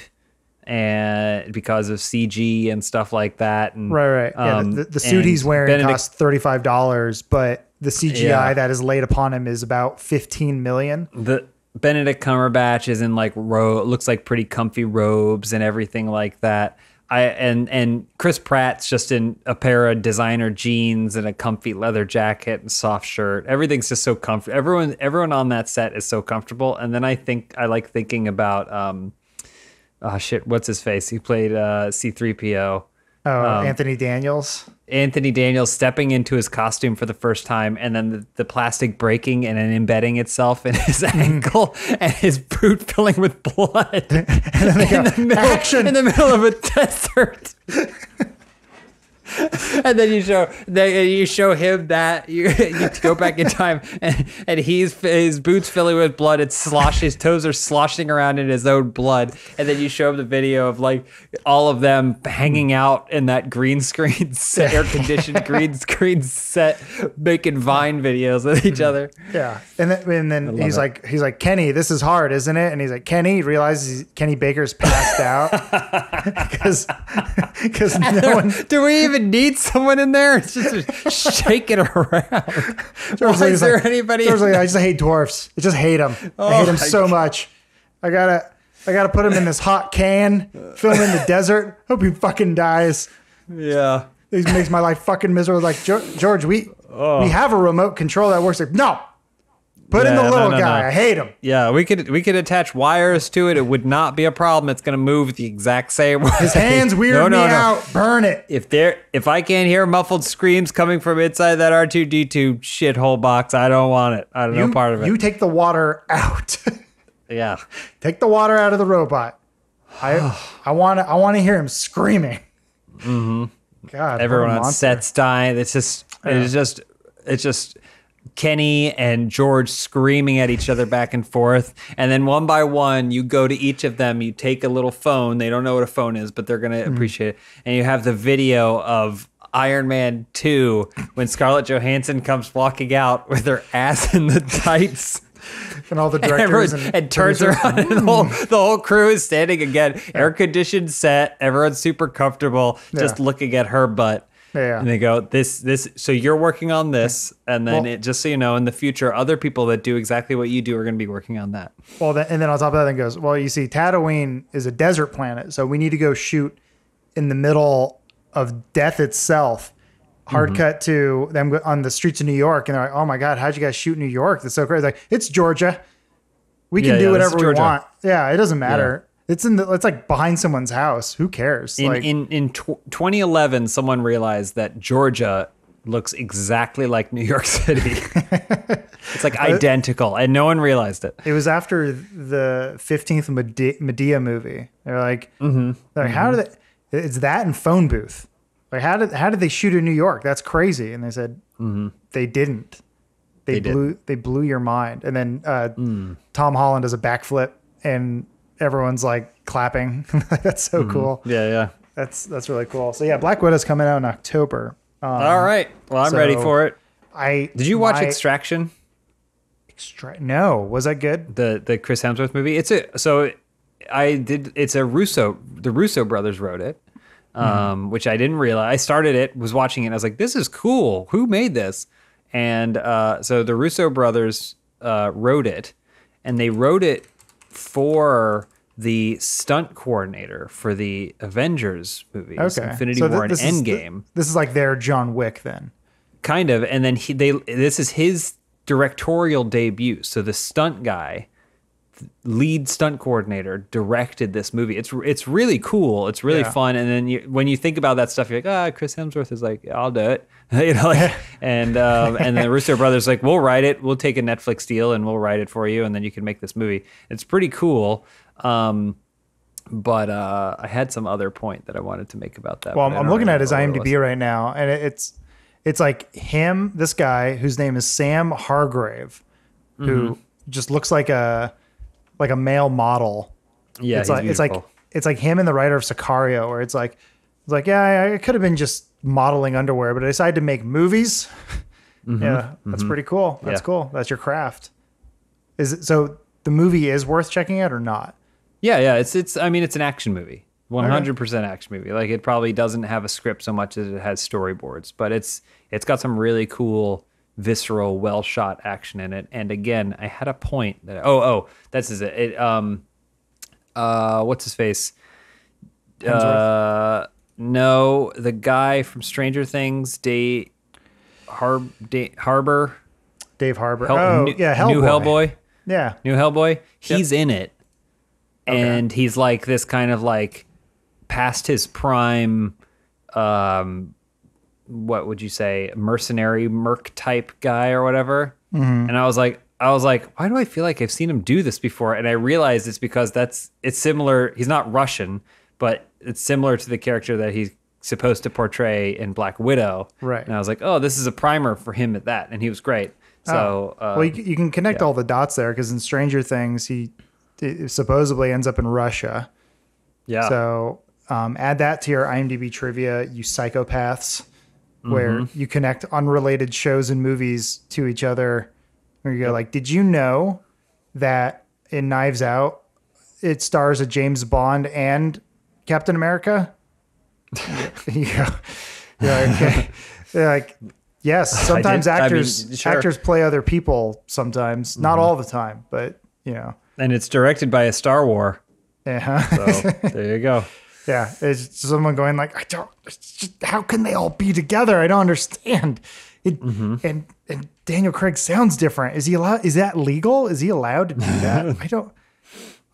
and because of CG and stuff like that. And, right, right. Um, yeah, the, the suit he's wearing Benedict- costs thirty five dollars, but the CGI yeah. that is laid upon him is about fifteen million. The Benedict Cumberbatch is in like ro- looks like pretty comfy robes and everything like that. I and and Chris Pratt's just in a pair of designer jeans and a comfy leather jacket and soft shirt. Everything's just so comfortable. Everyone everyone on that set is so comfortable. And then I think I like thinking about um, oh shit, what's his face? He played uh, C3PO. Oh, um, Anthony Daniels. Anthony Daniels stepping into his costume for the first time, and then the, the plastic breaking and then embedding itself in his mm-hmm. ankle, and his boot filling with blood in, go, the middle, in the middle of a desert. and then you show they, you show him that you, you go back in time and, and he's his boots filling with blood it's slosh his toes are sloshing around in his own blood and then you show him the video of like all of them hanging out in that green screen set air conditioned green screen set making vine videos with each mm-hmm. other yeah and then, and then he's it. like he's like Kenny this is hard isn't it and he's like Kenny realizes Kenny Baker's passed out because because no one do we even even need someone in there. It's just shaking it around. Why is there like, anybody? Like, I just hate dwarfs. I just hate them. Oh I hate them so God. much. I gotta, I gotta put him in this hot can, fill him in the desert. Hope he fucking dies. Yeah, this makes my life fucking miserable. Like George, we oh. we have a remote control that works. Like no, Put yeah, in the little no, no, guy. No. I hate him. Yeah, we could we could attach wires to it. It would not be a problem. It's going to move the exact same way. His hands weird me out. Burn it. If there if I can't hear muffled screams coming from inside that R2D2 shithole box, I don't want it. I don't you, know part of it. You take the water out. yeah. Take the water out of the robot. I I want I want to hear him screaming. Mm-hmm. God. Everyone on set's dying. It's just yeah. it's just it's just Kenny and George screaming at each other back and forth. And then one by one, you go to each of them, you take a little phone. They don't know what a phone is, but they're going to mm-hmm. appreciate it. And you have the video of Iron Man 2 when Scarlett Johansson comes walking out with her ass in the tights. and all the directors and, and, and turns producers. around and the mm. whole, the whole, crew is standing again air conditioned set everyone's super comfortable yeah. just looking at her butt yeah. And they go, this, this, so you're working on this. And then well, it, just so you know, in the future, other people that do exactly what you do are going to be working on that. Well, then, and then on top of that, then goes, well, you see, Tatooine is a desert planet. So we need to go shoot in the middle of death itself. Hard mm-hmm. cut to them on the streets of New York. And they're like, oh my God, how'd you guys shoot New York? That's so crazy. Like, it's Georgia. We can yeah, do yeah, whatever we want. Yeah. It doesn't matter. It's in the, it's like behind someone's house. Who cares? In like, in in tw- 2011, someone realized that Georgia looks exactly like New York City. it's like uh, identical, and no one realized it. It was after the 15th Medea, movie. They're like, mm-hmm. they're like mm-hmm. how did they, it's that and phone booth? Like how did how did they shoot in New York? That's crazy. And they said mm-hmm. they didn't. They, they blew did they blew your mind. And then uh, mm. Tom Holland does a backflip and everyone's like clapping. that's so mm-hmm. cool. Yeah, yeah. That's that's really cool. So yeah, Black Widow's coming out in October. Um, All right. Well, I'm so ready for it. I did you watch my, Extraction? Extra- no, was that good? The the Chris Hemsworth movie. It's a so I did. It's a Russo. The Russo brothers wrote it, mm-hmm. um, mm which I didn't realize. I started it, was watching it. I was like, this is cool. Who made this? And uh, so the Russo brothers uh, wrote it, and they wrote it for the stunt coordinator for the Avengers movies, okay. Infinity so th- War and Endgame. this is like their John Wick, then. Kind of, and then he they this is his directorial debut. So the stunt guy, lead stunt coordinator, directed this movie. It's it's really cool. It's really yeah. fun. And then you, when you think about that stuff, you're like, ah, oh, Chris Hemsworth is like, I'll do it. you know, like, and um, and the Russo brothers like, we'll write it, we'll take a Netflix deal, and we'll write it for you, and then you can make this movie. It's pretty cool. Um, but uh, I had some other point that I wanted to make about that. Well, I'm, looking at his IMDb right now, and it's it's like him, this guy whose name is Sam Hargrave, mm-hmm. who just looks like a like a male model. Yeah, it's like beautiful. it's like it's like him and the writer of Sicario, where it's like it's like, yeah, I, could have been just modeling underwear, but I decided to make movies. Mm-hmm. yeah, that's mm-hmm. pretty cool. That's yeah. cool. That's your craft. Is it, so the movie is worth checking out or not? Yeah, yeah. It's it's. I mean, it's an action movie. One hundred percent action movie. Like it probably doesn't have a script so much as it has storyboards, but it's it's got some really cool, visceral, well shot action in it. And again, I had a point that oh oh this is it. it um, uh, what's his face? Hemsworth. Uh, no, the guy from Stranger Things, Dave, Har- Harbor. Dave Harbor. Hel- oh, new, yeah, Hellboy. New Hellboy. Yeah. New Hellboy. He's yep. in it. Okay. And he's like this kind of like past his prime um what would you say mercenary merc type guy or whatever. Mm-hmm. And I was like I was like, why do I feel like I've seen him do this before? And I realized it's because that's it's similar. He's not Russian, but it's similar to the character that he's supposed to portray in Black Widow. Right. And I was like, oh, this is a primer for him at that, and he was great. Oh. So oh. um, well, you, um, you, can connect yeah. all the dots there because in Stranger Things, he, supposedly ends up in Russia. Yeah. So um, add that to your IMDb trivia, you psychopaths, where mm-hmm. you connect unrelated shows and movies to each other. Where you go, yep. like, did you know that in Knives Out, it stars a James Bond and Captain America? yeah. yeah. Okay. like, yes. Sometimes actors I mean, sure. actors play other people. Sometimes, mm-hmm. not all the time, but you know. And it's directed by a Star War. Yeah. Uh-huh. so there you go. Yeah, it's someone going like, I don't. Just, how can they all be together? I don't understand. It, mm-hmm. and and Daniel Craig sounds different. Is he allowed? Is that legal? Is he allowed to do that? I don't.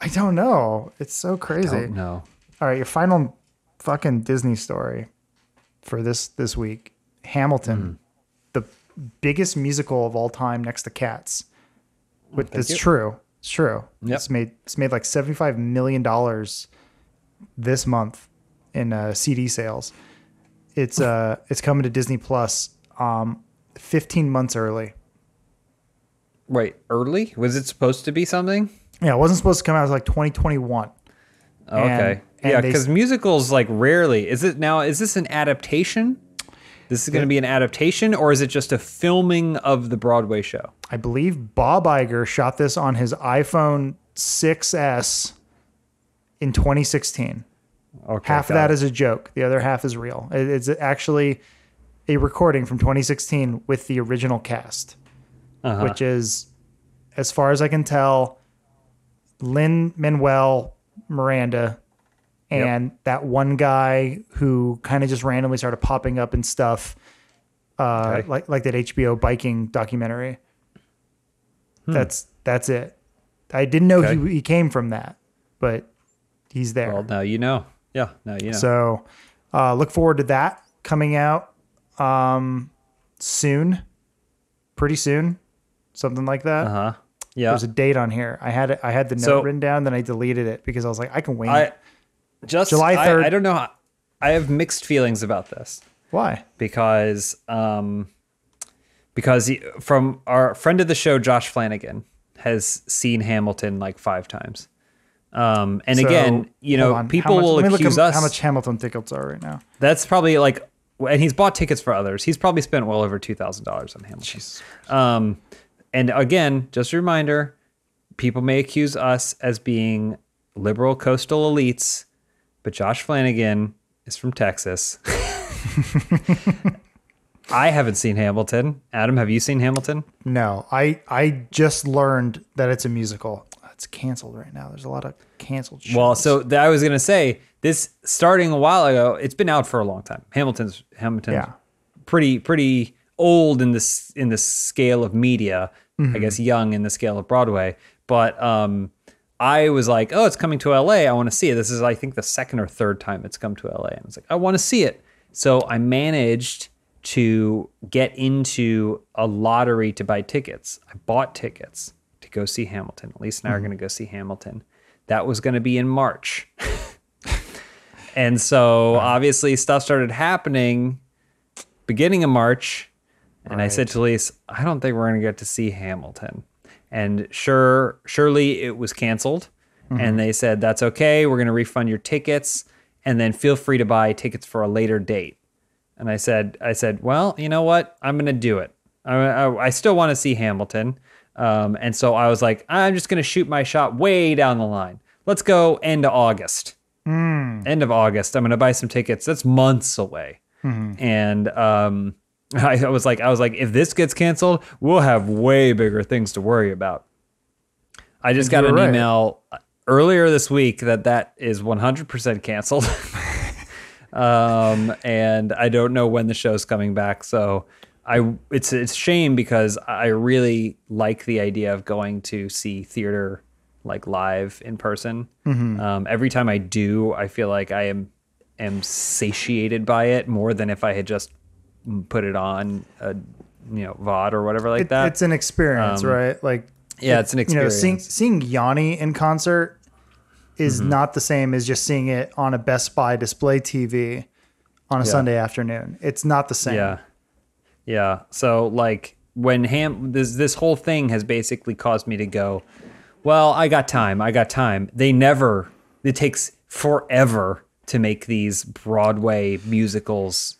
I don't know. It's so crazy. No. All right, your final fucking Disney story for this this week. Hamilton, mm. the biggest musical of all time, next to Cats. Which it's you. true. It's true. Yep. It's made it's made like seventy five million dollars this month in uh, CD sales. It's uh it's coming to Disney Plus um fifteen months early. Wait, early? Was it supposed to be something? Yeah, it wasn't supposed to come out. It was like twenty twenty one okay. And, yeah, because musicals like rarely is it now. Is this an adaptation? This is going to be an adaptation, or is it just a filming of the Broadway show? I believe Bob Iger shot this on his iPhone 6s in 2016. Okay, half that it. is a joke. The other half is real. It's actually a recording from 2016 with the original cast, uh-huh. which is, as far as I can tell, Lynn Manuel Miranda and yep. that one guy who kind of just randomly started popping up and stuff, uh, okay. like like that HBO biking documentary. Hmm. That's that's it. I didn't know okay. he he came from that, but he's there. Well, now you know. Yeah, now you know. So uh, look forward to that coming out um, soon, pretty soon, something like that. Uh huh yeah. there's a date on here. I had it, I had the note so, written down, then I deleted it because I was like, I can wait. I, just July third. I, I, don't know. How, I have mixed feelings about this. Why? Because um, because he, from our friend of the show, Josh Flanagan has seen Hamilton like five times. Um, and so, again, you know, people much, will accuse look us how much Hamilton tickets are right now. That's probably like, and he's bought tickets for others. He's probably spent well over two thousand dollars on Hamilton. Um, and again, just a reminder people may accuse us as being liberal coastal elites, but Josh Flanagan is from Texas. I haven't seen Hamilton. Adam, have you seen Hamilton? No, I I just learned that it's a musical. It's canceled right now. There's a lot of canceled. Shows. Well, so th- I was gonna say this starting a while ago. It's been out for a long time. Hamilton's Hamilton's yeah. pretty pretty old in this in the scale of media. Mm-hmm. I guess young in the scale of Broadway, but um, I was like, oh, it's coming to LA. I want to see it. This is, I think, the second or third time it's come to LA. And I was like, I want to see it. So I managed to get into a lottery to buy tickets. I bought tickets to go see Hamilton. At least now we're going to go see Hamilton. That was going to be in March. and so obviously stuff started happening beginning of March and right. I said to Lise, I don't think we're going to get to see Hamilton. And sure, surely it was canceled. Mm-hmm. And they said, that's okay. We're going to refund your tickets. And then feel free to buy tickets for a later date. And I said, I said, well, you know what? I'm going to do it. I, I, I still want to see Hamilton. Um, and so I was like, I'm just going to shoot my shot way down the line. Let's go end of August. Mm. End of August. I'm going to buy some tickets. That's months away. Mm-hmm. And um, I, I was like, I was like, if this gets canceled, we'll have way bigger things to worry about. I just got an right. email earlier this week that that is 100% canceled. um, and I don't know when the show's coming back. So I it's it's shame because I really like the idea of going to see theater like live in person. Mm-hmm. Um, every time I do, I feel like I am am satiated by it more than if I had just put it on a you know VOD or whatever like it, that. It's an experience, um, right? Like yeah, it, it's an experience. You know, seeing, seeing Yanni in concert is mm-hmm. not the same as just seeing it on a Best Buy display TV on a yeah. Sunday afternoon. It's not the same. Yeah, yeah. So like when Ham this this whole thing has basically caused me to go, well, I got time. I got time. They never. It takes forever to make these Broadway musicals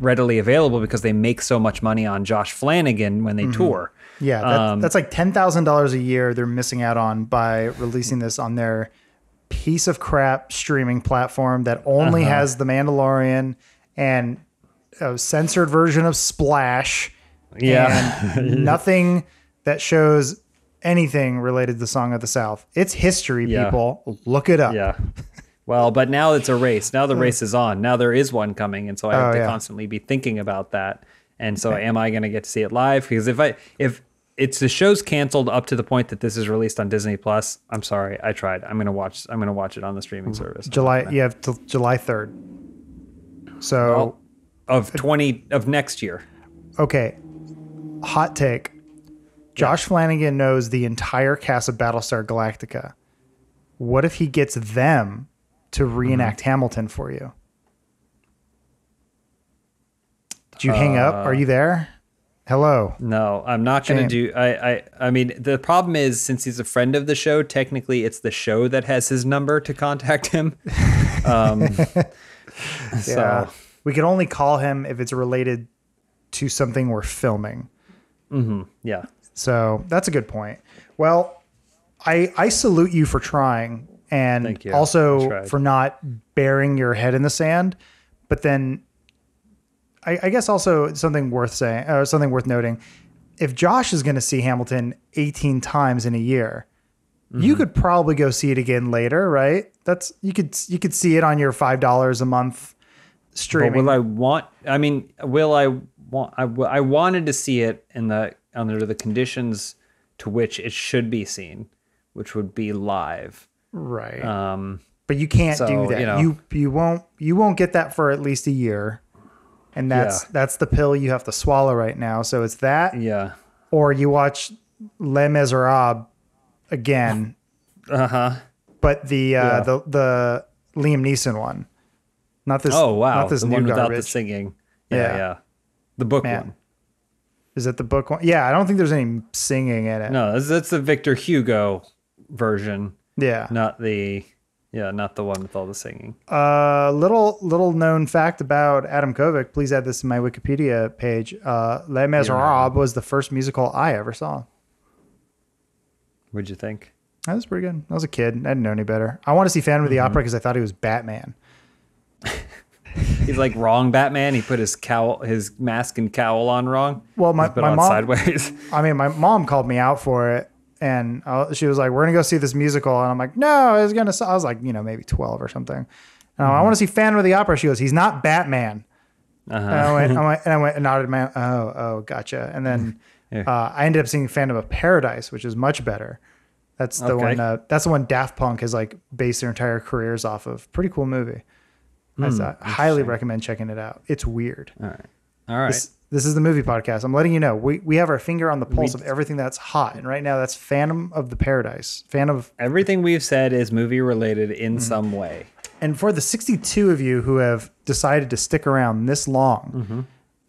readily available because they make so much money on Josh Flanagan when they mm-hmm. tour. Yeah, that, um, that's like ten thousand dollars a year they're missing out on by releasing this on their piece of crap streaming platform that only uh-huh. has The Mandalorian and a censored version of Splash. Yeah, nothing that shows anything related to Song of the South. It's history, yeah. people. Look it up. Yeah. Well, but now it's a race. Now the hmm. race is on. Now there is one coming, and so I oh, have oh, to yeah. constantly be thinking about that. And so, am I going to get to see it live? Because if I if it's the show's canceled up to the point that this is released on Disney Plus, I'm sorry, I tried. I'm going to watch. I'm going to watch it on the streaming hmm. service. July, you have till July third. So, well, of twenty of next year. Okay, hot take. Josh yeah. Flanagan knows the entire cast of Battlestar Galactica. What if he gets them to reenact mm-hmm. Hamilton for you. Did you uh, hang up? Are you uh, there? Hello. No, I'm not going to do. I, I, I mean, the problem is since he's a friend of the show, technically it's the show that has his number to contact him. Um, yeah. So we can only call him if it's related to something we're filming. Mm-hmm. Yeah. So that's a good point. Well, I I salute you for trying and also for not burying your head in the sand. But then, I, I guess also something worth saying, or something worth noting, if Josh is going to see Hamilton 18 times in a year, mm-hmm. you could probably go see it again later, right? That's you could you could see it on your five dollars a month streaming. But will I want? I mean, will I want? I, I wanted to see it in the under the conditions to which it should be seen, which would be live. Right. Um, but you can't so, do that. You, know, you, you won't you won't get that for at least a year. And that's yeah. that's the pill you have to swallow right now. So it's that. Yeah. Or you watch Les Miserables again. uh-huh. But the uh yeah. the the Liam Neeson one. Not this Oh wow. Not this the new one without garbage. the singing. Yeah, yeah. yeah. The book Man. one. Is it the book one? Yeah, I don't think there's any singing in it. No, that's the Victor Hugo version. Yeah. Not the yeah, not the one with all the singing. Uh, little little known fact about Adam Kovic. Please add this to my Wikipedia page. Uh, Les Miserables was the first musical I ever saw. What'd you think? That was pretty good. I was a kid. I didn't know any better. I want to see Phantom mm-hmm. of the mm-hmm. Opera because I thought he was Batman. He's like wrong Batman. He put his cowl, his mask and cowl on wrong. Well, my, my mom sideways. I mean, my mom called me out for it and I, she was like, "We're gonna go see this musical," and I'm like, "No, I was gonna." I was like, you know, maybe twelve or something. And mm-hmm. I want to see Phantom of the Opera. She goes, "He's not Batman." Uh-huh. And I went, I went, and I went and nodded my, oh, oh, gotcha. And then yeah. uh, I ended up seeing Phantom of Paradise, which is much better. That's the okay. one. Uh, that's the one Daft Punk has like based their entire careers off of. Pretty cool movie. Mm, I highly recommend checking it out. It's weird. All right. All right. It's, this is the movie podcast. I'm letting you know we, we have our finger on the pulse we, of everything that's hot, and right now that's Phantom of the Paradise. Phantom of everything we've said is movie related in mm-hmm. some way. And for the 62 of you who have decided to stick around this long, mm-hmm.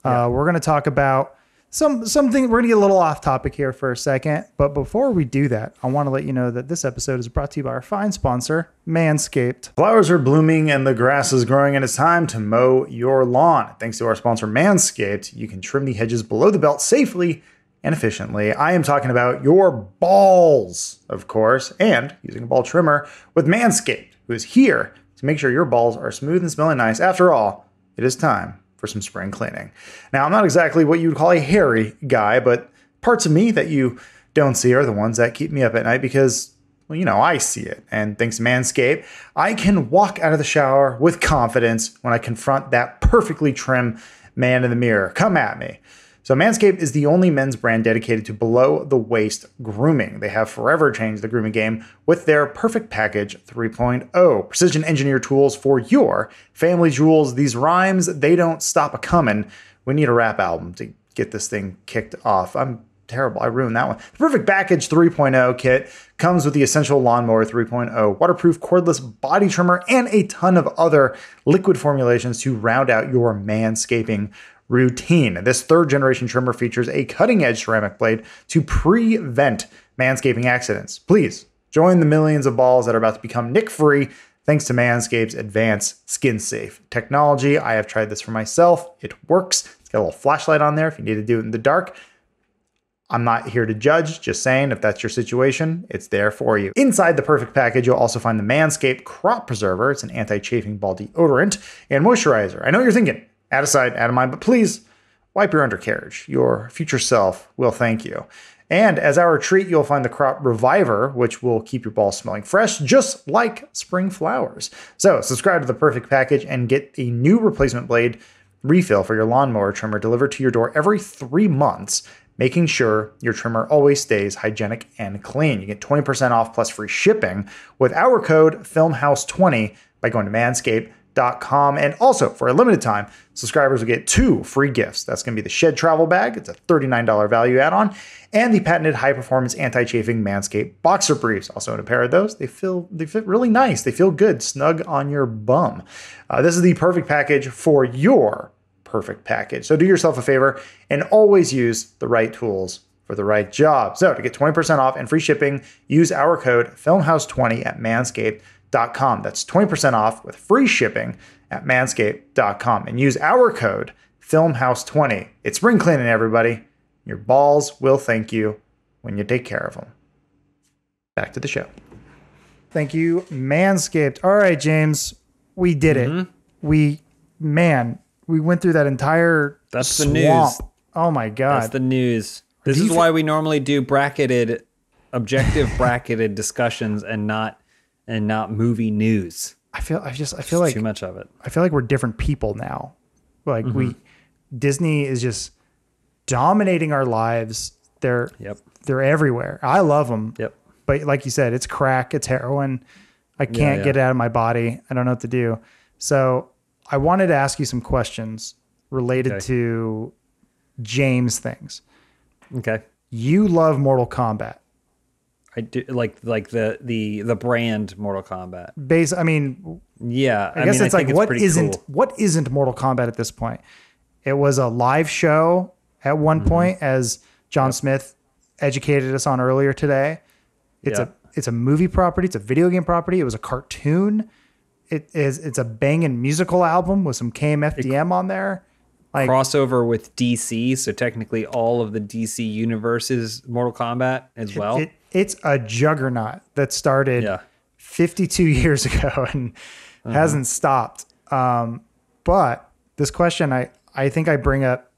Uh, yeah. uh, we're going to talk about some something we're gonna get a little off topic here for a second but before we do that i want to let you know that this episode is brought to you by our fine sponsor manscaped flowers are blooming and the grass is growing and it's time to mow your lawn thanks to our sponsor manscaped you can trim the hedges below the belt safely and efficiently. I am talking about your balls, of course, and using a ball trimmer with Manscaped, who is here to make sure your balls are smooth and smelling nice. After all, it is time for some spring cleaning. Now, I'm not exactly what you would call a hairy guy, but parts of me that you don't see are the ones that keep me up at night because, well, you know, I see it. And thanks to Manscaped, I can walk out of the shower with confidence when I confront that perfectly trim man in the mirror. Come at me. So, Manscaped is the only men's brand dedicated to below the waist grooming. They have forever changed the grooming game with their Perfect Package 3.0. Precision engineer tools for your family jewels. These rhymes, they don't stop a coming. We need a rap album to get this thing kicked off. I'm terrible. I ruined that one. The Perfect Package 3.0 kit comes with the Essential Lawnmower 3.0, waterproof cordless body trimmer, and a ton of other liquid formulations to round out your manscaping routine. This third generation trimmer features a cutting edge ceramic blade to prevent manscaping accidents. Please join the millions of balls that are about to become nick free thanks to Manscaped's advanced skin safe technology. I have tried this for myself, it works. It's got a little flashlight on there if you need to do it in the dark. I'm not here to judge, just saying if that's your situation, it's there for you. Inside the perfect package, you'll also find the Manscaped Crop Preserver. It's an anti chafing ball deodorant and moisturizer. I know what you're thinking out of sight, out of mind, but please wipe your undercarriage. Your future self will thank you. And as our treat, you'll find the crop reviver, which will keep your balls smelling fresh, just like spring flowers. So, subscribe to the perfect package and get a new replacement blade refill for your lawnmower trimmer delivered to your door every three months, making sure your trimmer always stays hygienic and clean. You get 20% off plus free shipping with our code FilmHouse20 by going to Manscaped com. And also, for a limited time, subscribers will get two free gifts. That's going to be the Shed Travel Bag, it's a $39 value add on, and the patented high performance anti chafing Manscaped boxer briefs. Also, in a pair of those, they feel they fit really nice. They feel good, snug on your bum. Uh, this is the perfect package for your perfect package. So, do yourself a favor and always use the right tools for the right job. So, to get 20% off and free shipping, use our code FilmHouse20 at Manscaped.com manscaped.com. That's 20% off with free shipping at manscaped.com and use our code FilmHouse20. It's spring cleaning, everybody. Your balls will thank you when you take care of them. Back to the show. Thank you, Manscaped. All right, James, we did it. Mm-hmm. We, man, we went through that entire. That's swamp. the news. Oh my god. That's the news. This is why we normally do bracketed, objective bracketed discussions and not and not movie news. I feel I just I feel like too much of it. I feel like we're different people now. Like mm-hmm. we Disney is just dominating our lives. They're yep. they're everywhere. I love them. Yep. But like you said, it's crack, it's heroin. I can't yeah, yeah. get it out of my body. I don't know what to do. So I wanted to ask you some questions related okay. to James things. Okay. You love Mortal Kombat. I do like like the the the brand Mortal Kombat. Base, I mean, yeah. I, I guess mean, it's I like what it's isn't cool. what isn't Mortal Kombat at this point? It was a live show at one mm-hmm. point, as John yep. Smith educated us on earlier today. It's yep. a it's a movie property. It's a video game property. It was a cartoon. It is it's a banging musical album with some KMFDM it, on there like, crossover with DC. So technically, all of the DC universe is Mortal Kombat as it, well. It, it's a juggernaut that started yeah. 52 years ago and uh-huh. hasn't stopped. Um, but this question, I I think I bring up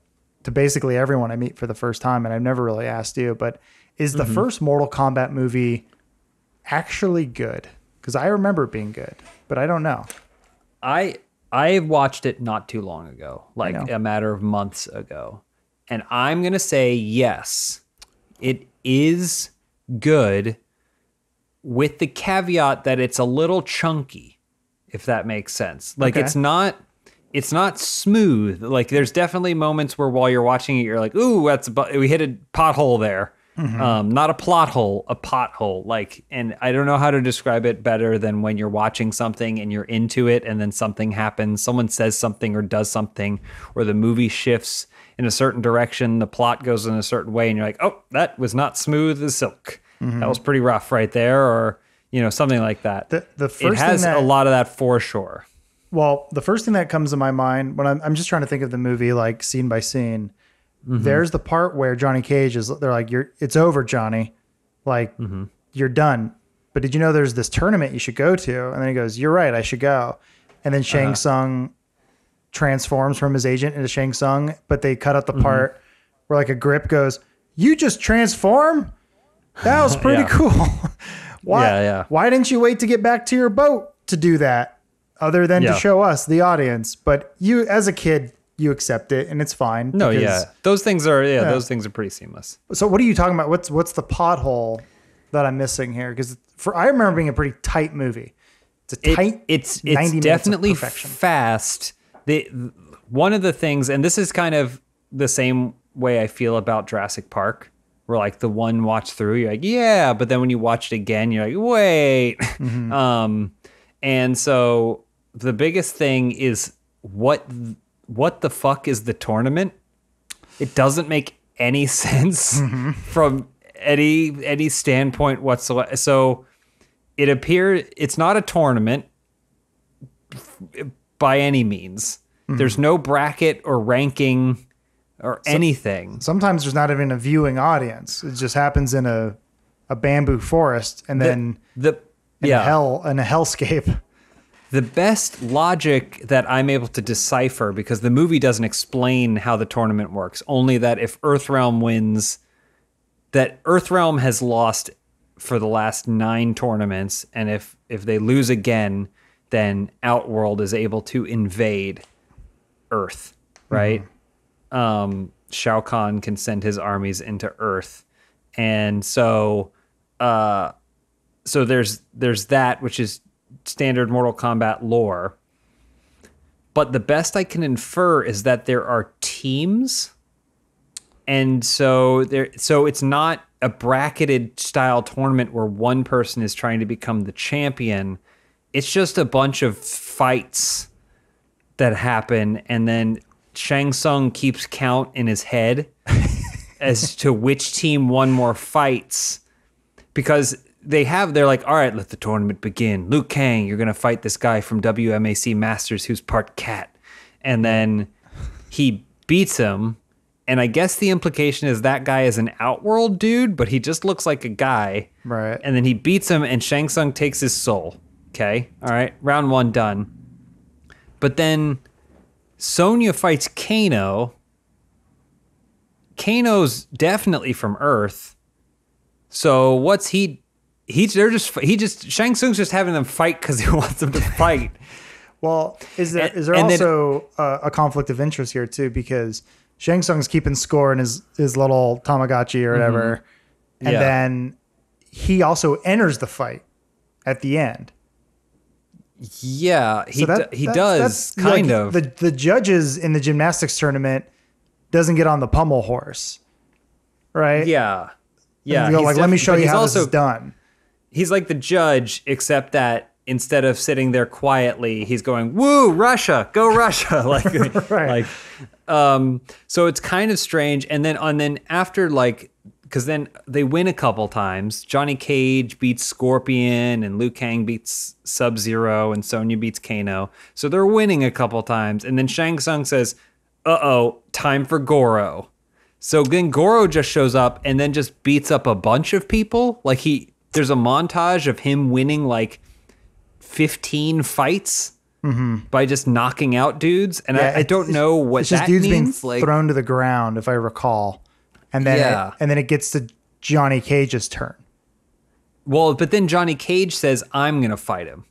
to basically everyone I meet for the first time, and I've never really asked you, but is the mm-hmm. first Mortal Kombat movie actually good? Because I remember being good, but I don't know. I I watched it not too long ago, like a matter of months ago. And I'm going to say yes, it is good with the caveat that it's a little chunky, if that makes sense. Like okay. it's not it's not smooth. Like there's definitely moments where while you're watching it, you're like, "Ooh, that's a bu- we hit a pothole there," Mm-hmm. Um, not a plot hole, a pothole. Like, and I don't know how to describe it better than when you're watching something and you're into it, and then something happens. Someone says something or does something, or the movie shifts in a certain direction. The plot goes in a certain way, and you're like, "Oh, that was not smooth as silk. Mm-hmm. That was pretty rough right there," or you know, something like that. The, the first it has that, a lot of that for sure. Well, the first thing that comes to my mind when I'm, I'm just trying to think of the movie like scene by scene Mm-hmm. There's the part where Johnny Cage is. They're like, "You're it's over, Johnny. Like mm-hmm. you're done." But did you know there's this tournament you should go to? And then he goes, "You're right, I should go." And then Shang uh-huh. Tsung transforms from his agent into Shang Tsung, but they cut out the mm-hmm. part where like a grip goes, "You just transform." That was pretty yeah. cool. why? Yeah, yeah. Why didn't you wait to get back to your boat to do that? Other than to show us the audience, but you as a kid you accept it and it's fine. No, because, yeah, those things are yeah, yeah, those things are pretty seamless. So what are you talking about? What's what's the pothole that I'm missing here? Because for I remember being a pretty tight movie. It's a tight. It, it's it's definitely fast. The one of the things, and this is kind of the same way I feel about Jurassic Park. Where like the one watch through, you're like, yeah, but then when you watch it again, you're like, wait. Mm-hmm. um, and so the biggest thing is what what the fuck is the tournament? It doesn't make any sense mm-hmm. from any any standpoint whatsoever. So it appears it's not a tournament by any means. Mm-hmm. There's no bracket or ranking or so, anything. Sometimes there's not even a viewing audience. It just happens in a a bamboo forest and then the, the in yeah. hell in a hellscape the best logic that I'm able to decipher because the movie doesn't explain how the tournament works, only that if Earthrealm wins, that Earthrealm has lost for the last nine tournaments, and if if they lose again, then Outworld is able to invade Earth, right? Mm-hmm. Um, Shao Kahn can send his armies into Earth, and so, uh, so there's there's that which is standard Mortal Kombat lore. But the best I can infer is that there are teams. And so there so it's not a bracketed style tournament where one person is trying to become the champion. It's just a bunch of fights that happen and then Shang Tsung keeps count in his head as to which team won more fights because they have they're like all right let the tournament begin luke kang you're gonna fight this guy from wmac masters who's part cat and hmm. then he beats him and i guess the implication is that guy is an outworld dude but he just looks like a guy right and then he beats him and shang Tsung takes his soul okay all right round one done but then sonya fights kano kano's definitely from earth so what's he he they're just he just Shang Tsung's just having them fight because he wants them to fight. well, is there and, is there also then, a conflict of interest here too? Because Shang Tsung's keeping score in his his little Tamagotchi or whatever, mm-hmm. and yeah. then he also enters the fight at the end. Yeah, he so that, d- he that, does that's kind like of the the judges in the gymnastics tournament doesn't get on the pummel horse, right? Yeah, yeah. Go, like, def- let me show you how also, this is done he's like the judge, except that instead of sitting there quietly, he's going, "Woo, Russia, go Russia!" like, right. like, um, so it's kind of strange. And then, and then after like, because then they win a couple times. Johnny Cage beats Scorpion, and Liu Kang beats Sub Zero, and Sonya beats Kano. So they're winning a couple times, and then Shang Tsung says, "Uh oh, time for Goro." So then Goro just shows up and then just beats up a bunch of people. Like he there's a montage of him winning like 15 fights mm-hmm. by just knocking out dudes. And yeah, I, I, don't know what it's just dudes means. being like, thrown to the ground, if I recall. And then, yeah. it, and then it gets to Johnny Cage's turn. Well, but then Johnny Cage says, I'm going to fight him.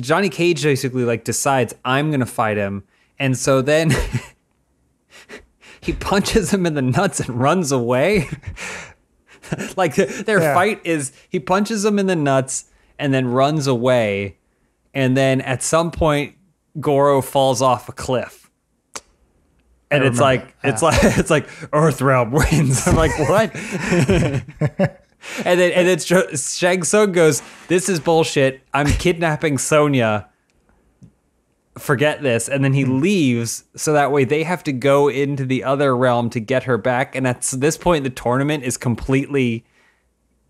Johnny Cage basically like decides I'm going to fight him. And so then he punches him in the nuts and runs away. like their yeah. fight is he punches him in the nuts and then runs away, and then at some point Goro falls off a cliff. And it's like, it's like it's like it's like Earthrealm wins. I'm like, what? and then and then Shang Tsung goes, "This is bullshit. I'm kidnapping Sonya." forget this and then he hmm. leaves so that way they have to go into the other realm to get her back and at this point the tournament is completely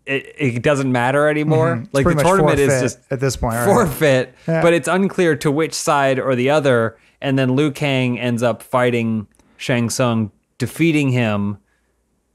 it, it doesn't matter anymore mm-hmm. like the tournament is just at this point right? forfeit yeah. but it's unclear to which side or the other and then Liu Kang ends up fighting Shang Tsung defeating him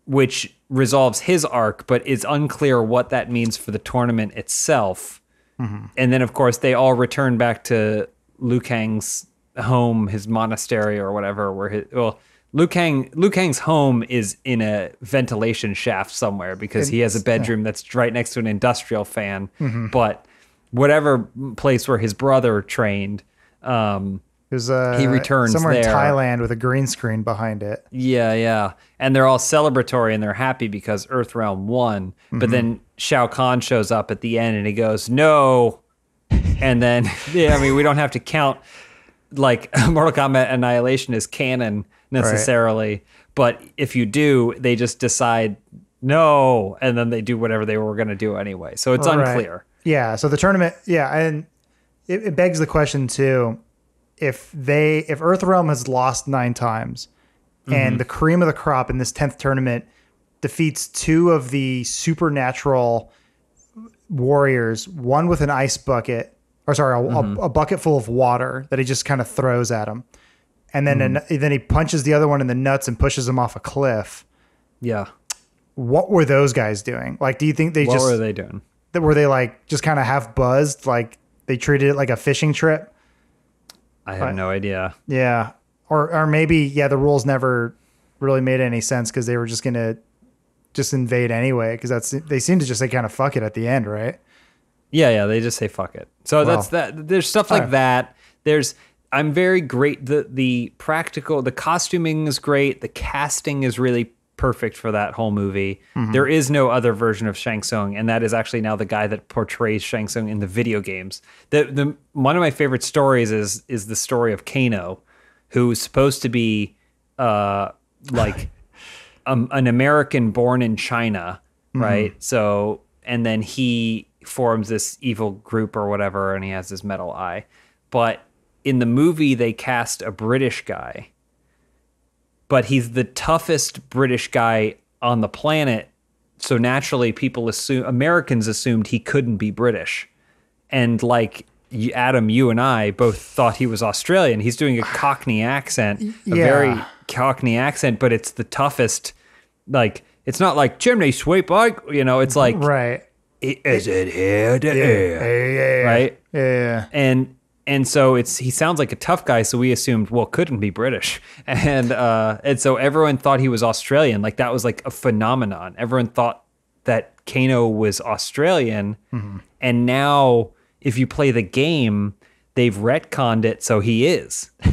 which resolves his arc but it's unclear what that means for the tournament itself mm-hmm. and then of course they all return back to Liu Kang's home, his monastery or whatever, where his well, Liu Kang Liu Kang's home is in a ventilation shaft somewhere because he has a bedroom that's right next to an industrial fan. Mm-hmm. But whatever place where his brother trained, um, a, he returns somewhere there. in Thailand with a green screen behind it. Yeah, yeah, and they're all celebratory and they're happy because Earthrealm won. Mm-hmm. But then Shao Kahn shows up at the end and he goes, "No, and then yeah, I mean we don't have to count like Mortal Kombat Annihilation is canon necessarily, right. but if you do, they just decide no, and then they do whatever they were going to do anyway. So it's right. unclear. Yeah. So the tournament, yeah, and it, it begs the question too: if they, if Earthrealm has lost nine times, mm-hmm. and the cream of the crop in this tenth tournament defeats two of the supernatural warriors, one with an ice bucket or sorry, a, mm-hmm. a, a bucket full of water that he just kind of throws at him, and then mm. an, mm-hmm. then he punches the other one in the nuts and pushes him off a cliff. Yeah. What were those guys doing? Like, do you think they what just? What were they doing? That were they like just kind of half buzzed, like they treated it like a fishing trip? I have no idea. Yeah, or or maybe yeah, the rules never really made any sense because they were just gonna just invade anyway because that's they seem to just say kind of fuck it at the end, right? Yeah, yeah, they just say fuck it. So that's that. There's stuff like that. There's I'm very great. The the practical, the costuming is great. The casting is really perfect for that whole movie. Mm-hmm. There is no other version of Shang Tsung, and that is actually now the guy that portrays Shang Tsung in the video games. The the one of my favorite stories is is the story of Kano, who's supposed to be uh like um, an American born in China, mm-hmm. right? Mm-hmm. So and then he forms this evil group or whatever, and he has his metal eye. But in the movie, they cast a British guy, but he's the toughest British guy on the planet. So naturally, people assume Americans assumed he couldn't be British, and like Adam, you and I both thought he was Australian. He's doing a Cockney accent, yeah. a very Cockney accent, but it's the toughest. Like it's not like chimney sweep, like you know. It's like right is it here to Right? Yeah. And and so it's he sounds like a tough guy, so we assumed, well, couldn't be British. And uh, and so everyone thought he was Australian. Like that was like a phenomenon. Everyone thought that Kano was Australian. Mm-hmm. And now if you play the game, they've retconned it so he is.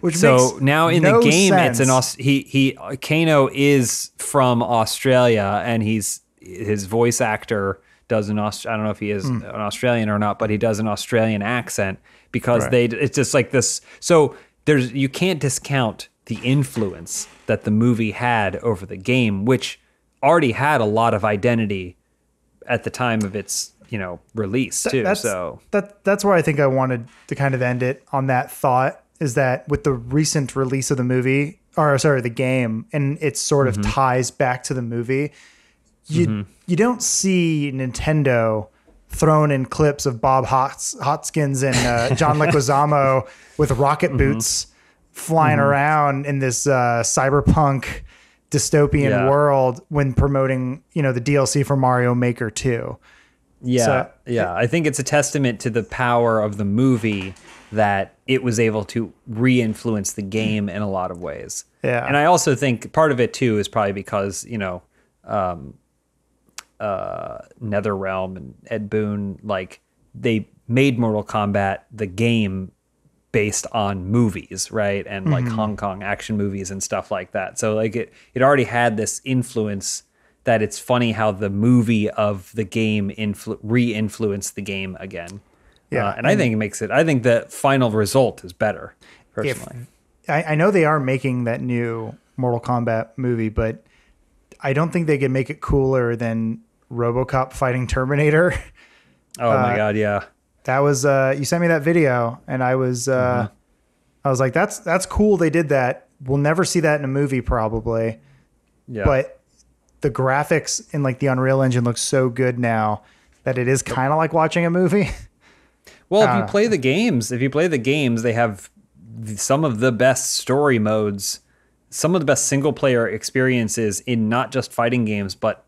Which so now in no the game, sense. it's an he he Kano is from Australia and he's his voice actor does an Aust- I don't know if he is mm. an Australian or not, but he does an Australian accent because right. they it's just like this. So there's you can't discount the influence that the movie had over the game, which already had a lot of identity at the time of its you know release too. That's, so that that's where I think I wanted to kind of end it on that thought is that with the recent release of the movie or sorry the game and it sort of mm-hmm. ties back to the movie you mm-hmm. you don't see Nintendo thrown in clips of Bob Hots, Hotskins and uh, John Leguizamo with rocket mm-hmm. boots mm-hmm. flying mm-hmm. around in this uh, cyberpunk dystopian yeah. world when promoting you know the DLC for Mario Maker Two. Yeah, so, yeah. I think it's a testament to the power of the movie that it was able to re-influence the game in a lot of ways. Yeah, and I also think part of it too is probably because you know um, uh, NetherRealm and Ed Boon, like they made Mortal Kombat the game based on movies, right? And mm-hmm. like hmm. Hong Kong action movies and stuff like that. So like it it already had this influence that it's funny how the movie of the game influ- re-influenced the game again. Yeah, uh, and I think it makes it. I think the final result is better. Personally, if, I, I know they are making that new Mortal Kombat movie, but I don't think they could make it cooler than RoboCop fighting Terminator. Oh uh, my god, yeah. That was uh, you sent me that video, and I was uh, mm-hmm. I was like, that's that's cool. They did that. We'll never see that in a movie, probably. Yeah. But the graphics in like the Unreal Engine looks so good now that it is kind of like watching a movie. well, if you uh, play the games, if you play the games, they have some of the best story modes, some of the best single player experiences in not just fighting games, but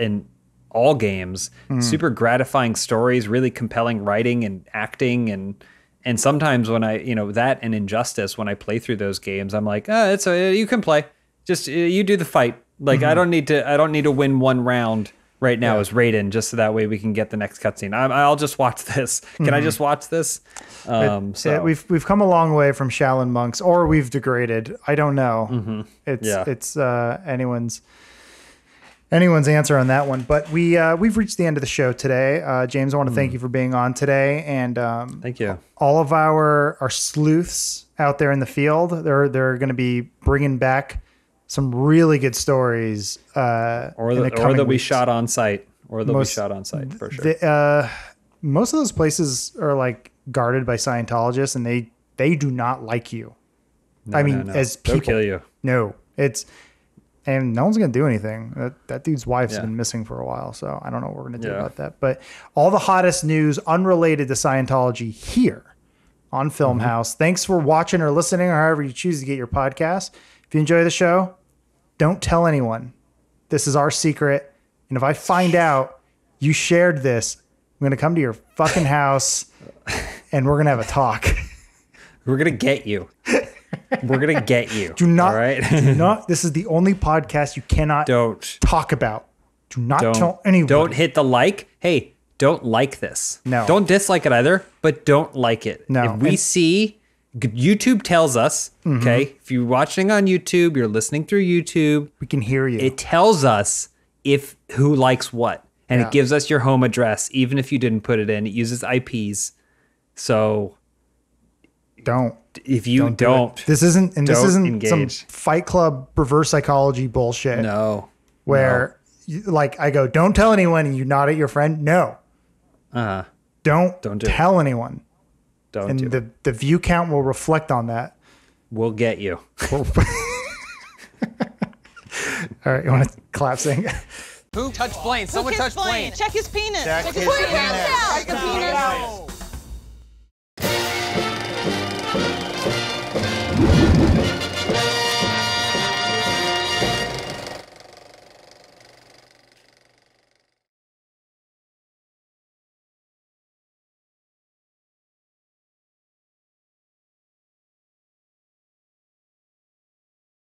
in all games. Mm. Super gratifying stories, really compelling writing and acting and and sometimes when I, you know, that and Injustice when I play through those games, I'm like, "Oh, it's a, uh, you can play. Just uh, you do the fight. Like mm-hmm. I hmm. don't need to I don't need to win one round." right now yeah. is Raiden, just so that way we can get the next cutscene. i will hmm. just watch this. Can mm-hmm. I just watch this? Um, it, so it, we've we've come a long way from Shaolin monks, or we've degraded. I don't know. Mm-hmm. It's yeah. it's uh, anyone's anyone's answer on that one. But we uh, we've reached the end of the show today. Uh, James, I want to mm. thank you for being on today, and um, thank you. All of our our sleuths out there in the field, they're they're going to be bringing back some really good stories, uh, or the, the or that we weeks. shot on site, or they most, be shot on site for sure. The, uh, most of those places are like guarded by Scientologists, and they they do not like you. No, I mean, no, no. as people, they'll kill you. No, it's and no one's gonna do anything. That that dude's wife's yeah. been missing for a while, so I don't know what we're gonna do yeah. about that. But all the hottest news unrelated to Scientology here on Film mm-hmm. House. Thanks for watching or listening, or however you choose to get your podcast. If you enjoy the show, don't tell anyone. This is our secret, and if I find out you shared this, I'm gonna come to your fucking house, and we're gonna have a talk. We're gonna get you. We're gonna get you. do not. All right. do not. This is the only podcast you cannot don't talk about. Do not don't, tell anyone. Don't hit the like. Hey, don't like this. No. Don't dislike it either, but don't like it. No. If we and, see YouTube tells us, mm-hmm. okay, if you're watching on YouTube, you're listening through YouTube, we can hear you. It tells us if who likes what. And yeah. it gives us your home address, even if you didn't put it in. It uses IPs. So don't if you don't, don't do this isn't and this isn't engage. some Fight Club reverse psychology bullshit. No, where no. You, like I go, don't tell anyone, and you nod at your friend. No, uh-huh. don't don't do tell it. anyone. Don't and do the it. the view count will reflect on that. We'll get you. All right, you want to clap thing? Who touched Blaine? Someone touched Blaine? Check his penis. Check, Check his, his, penis. penis. Check his penis.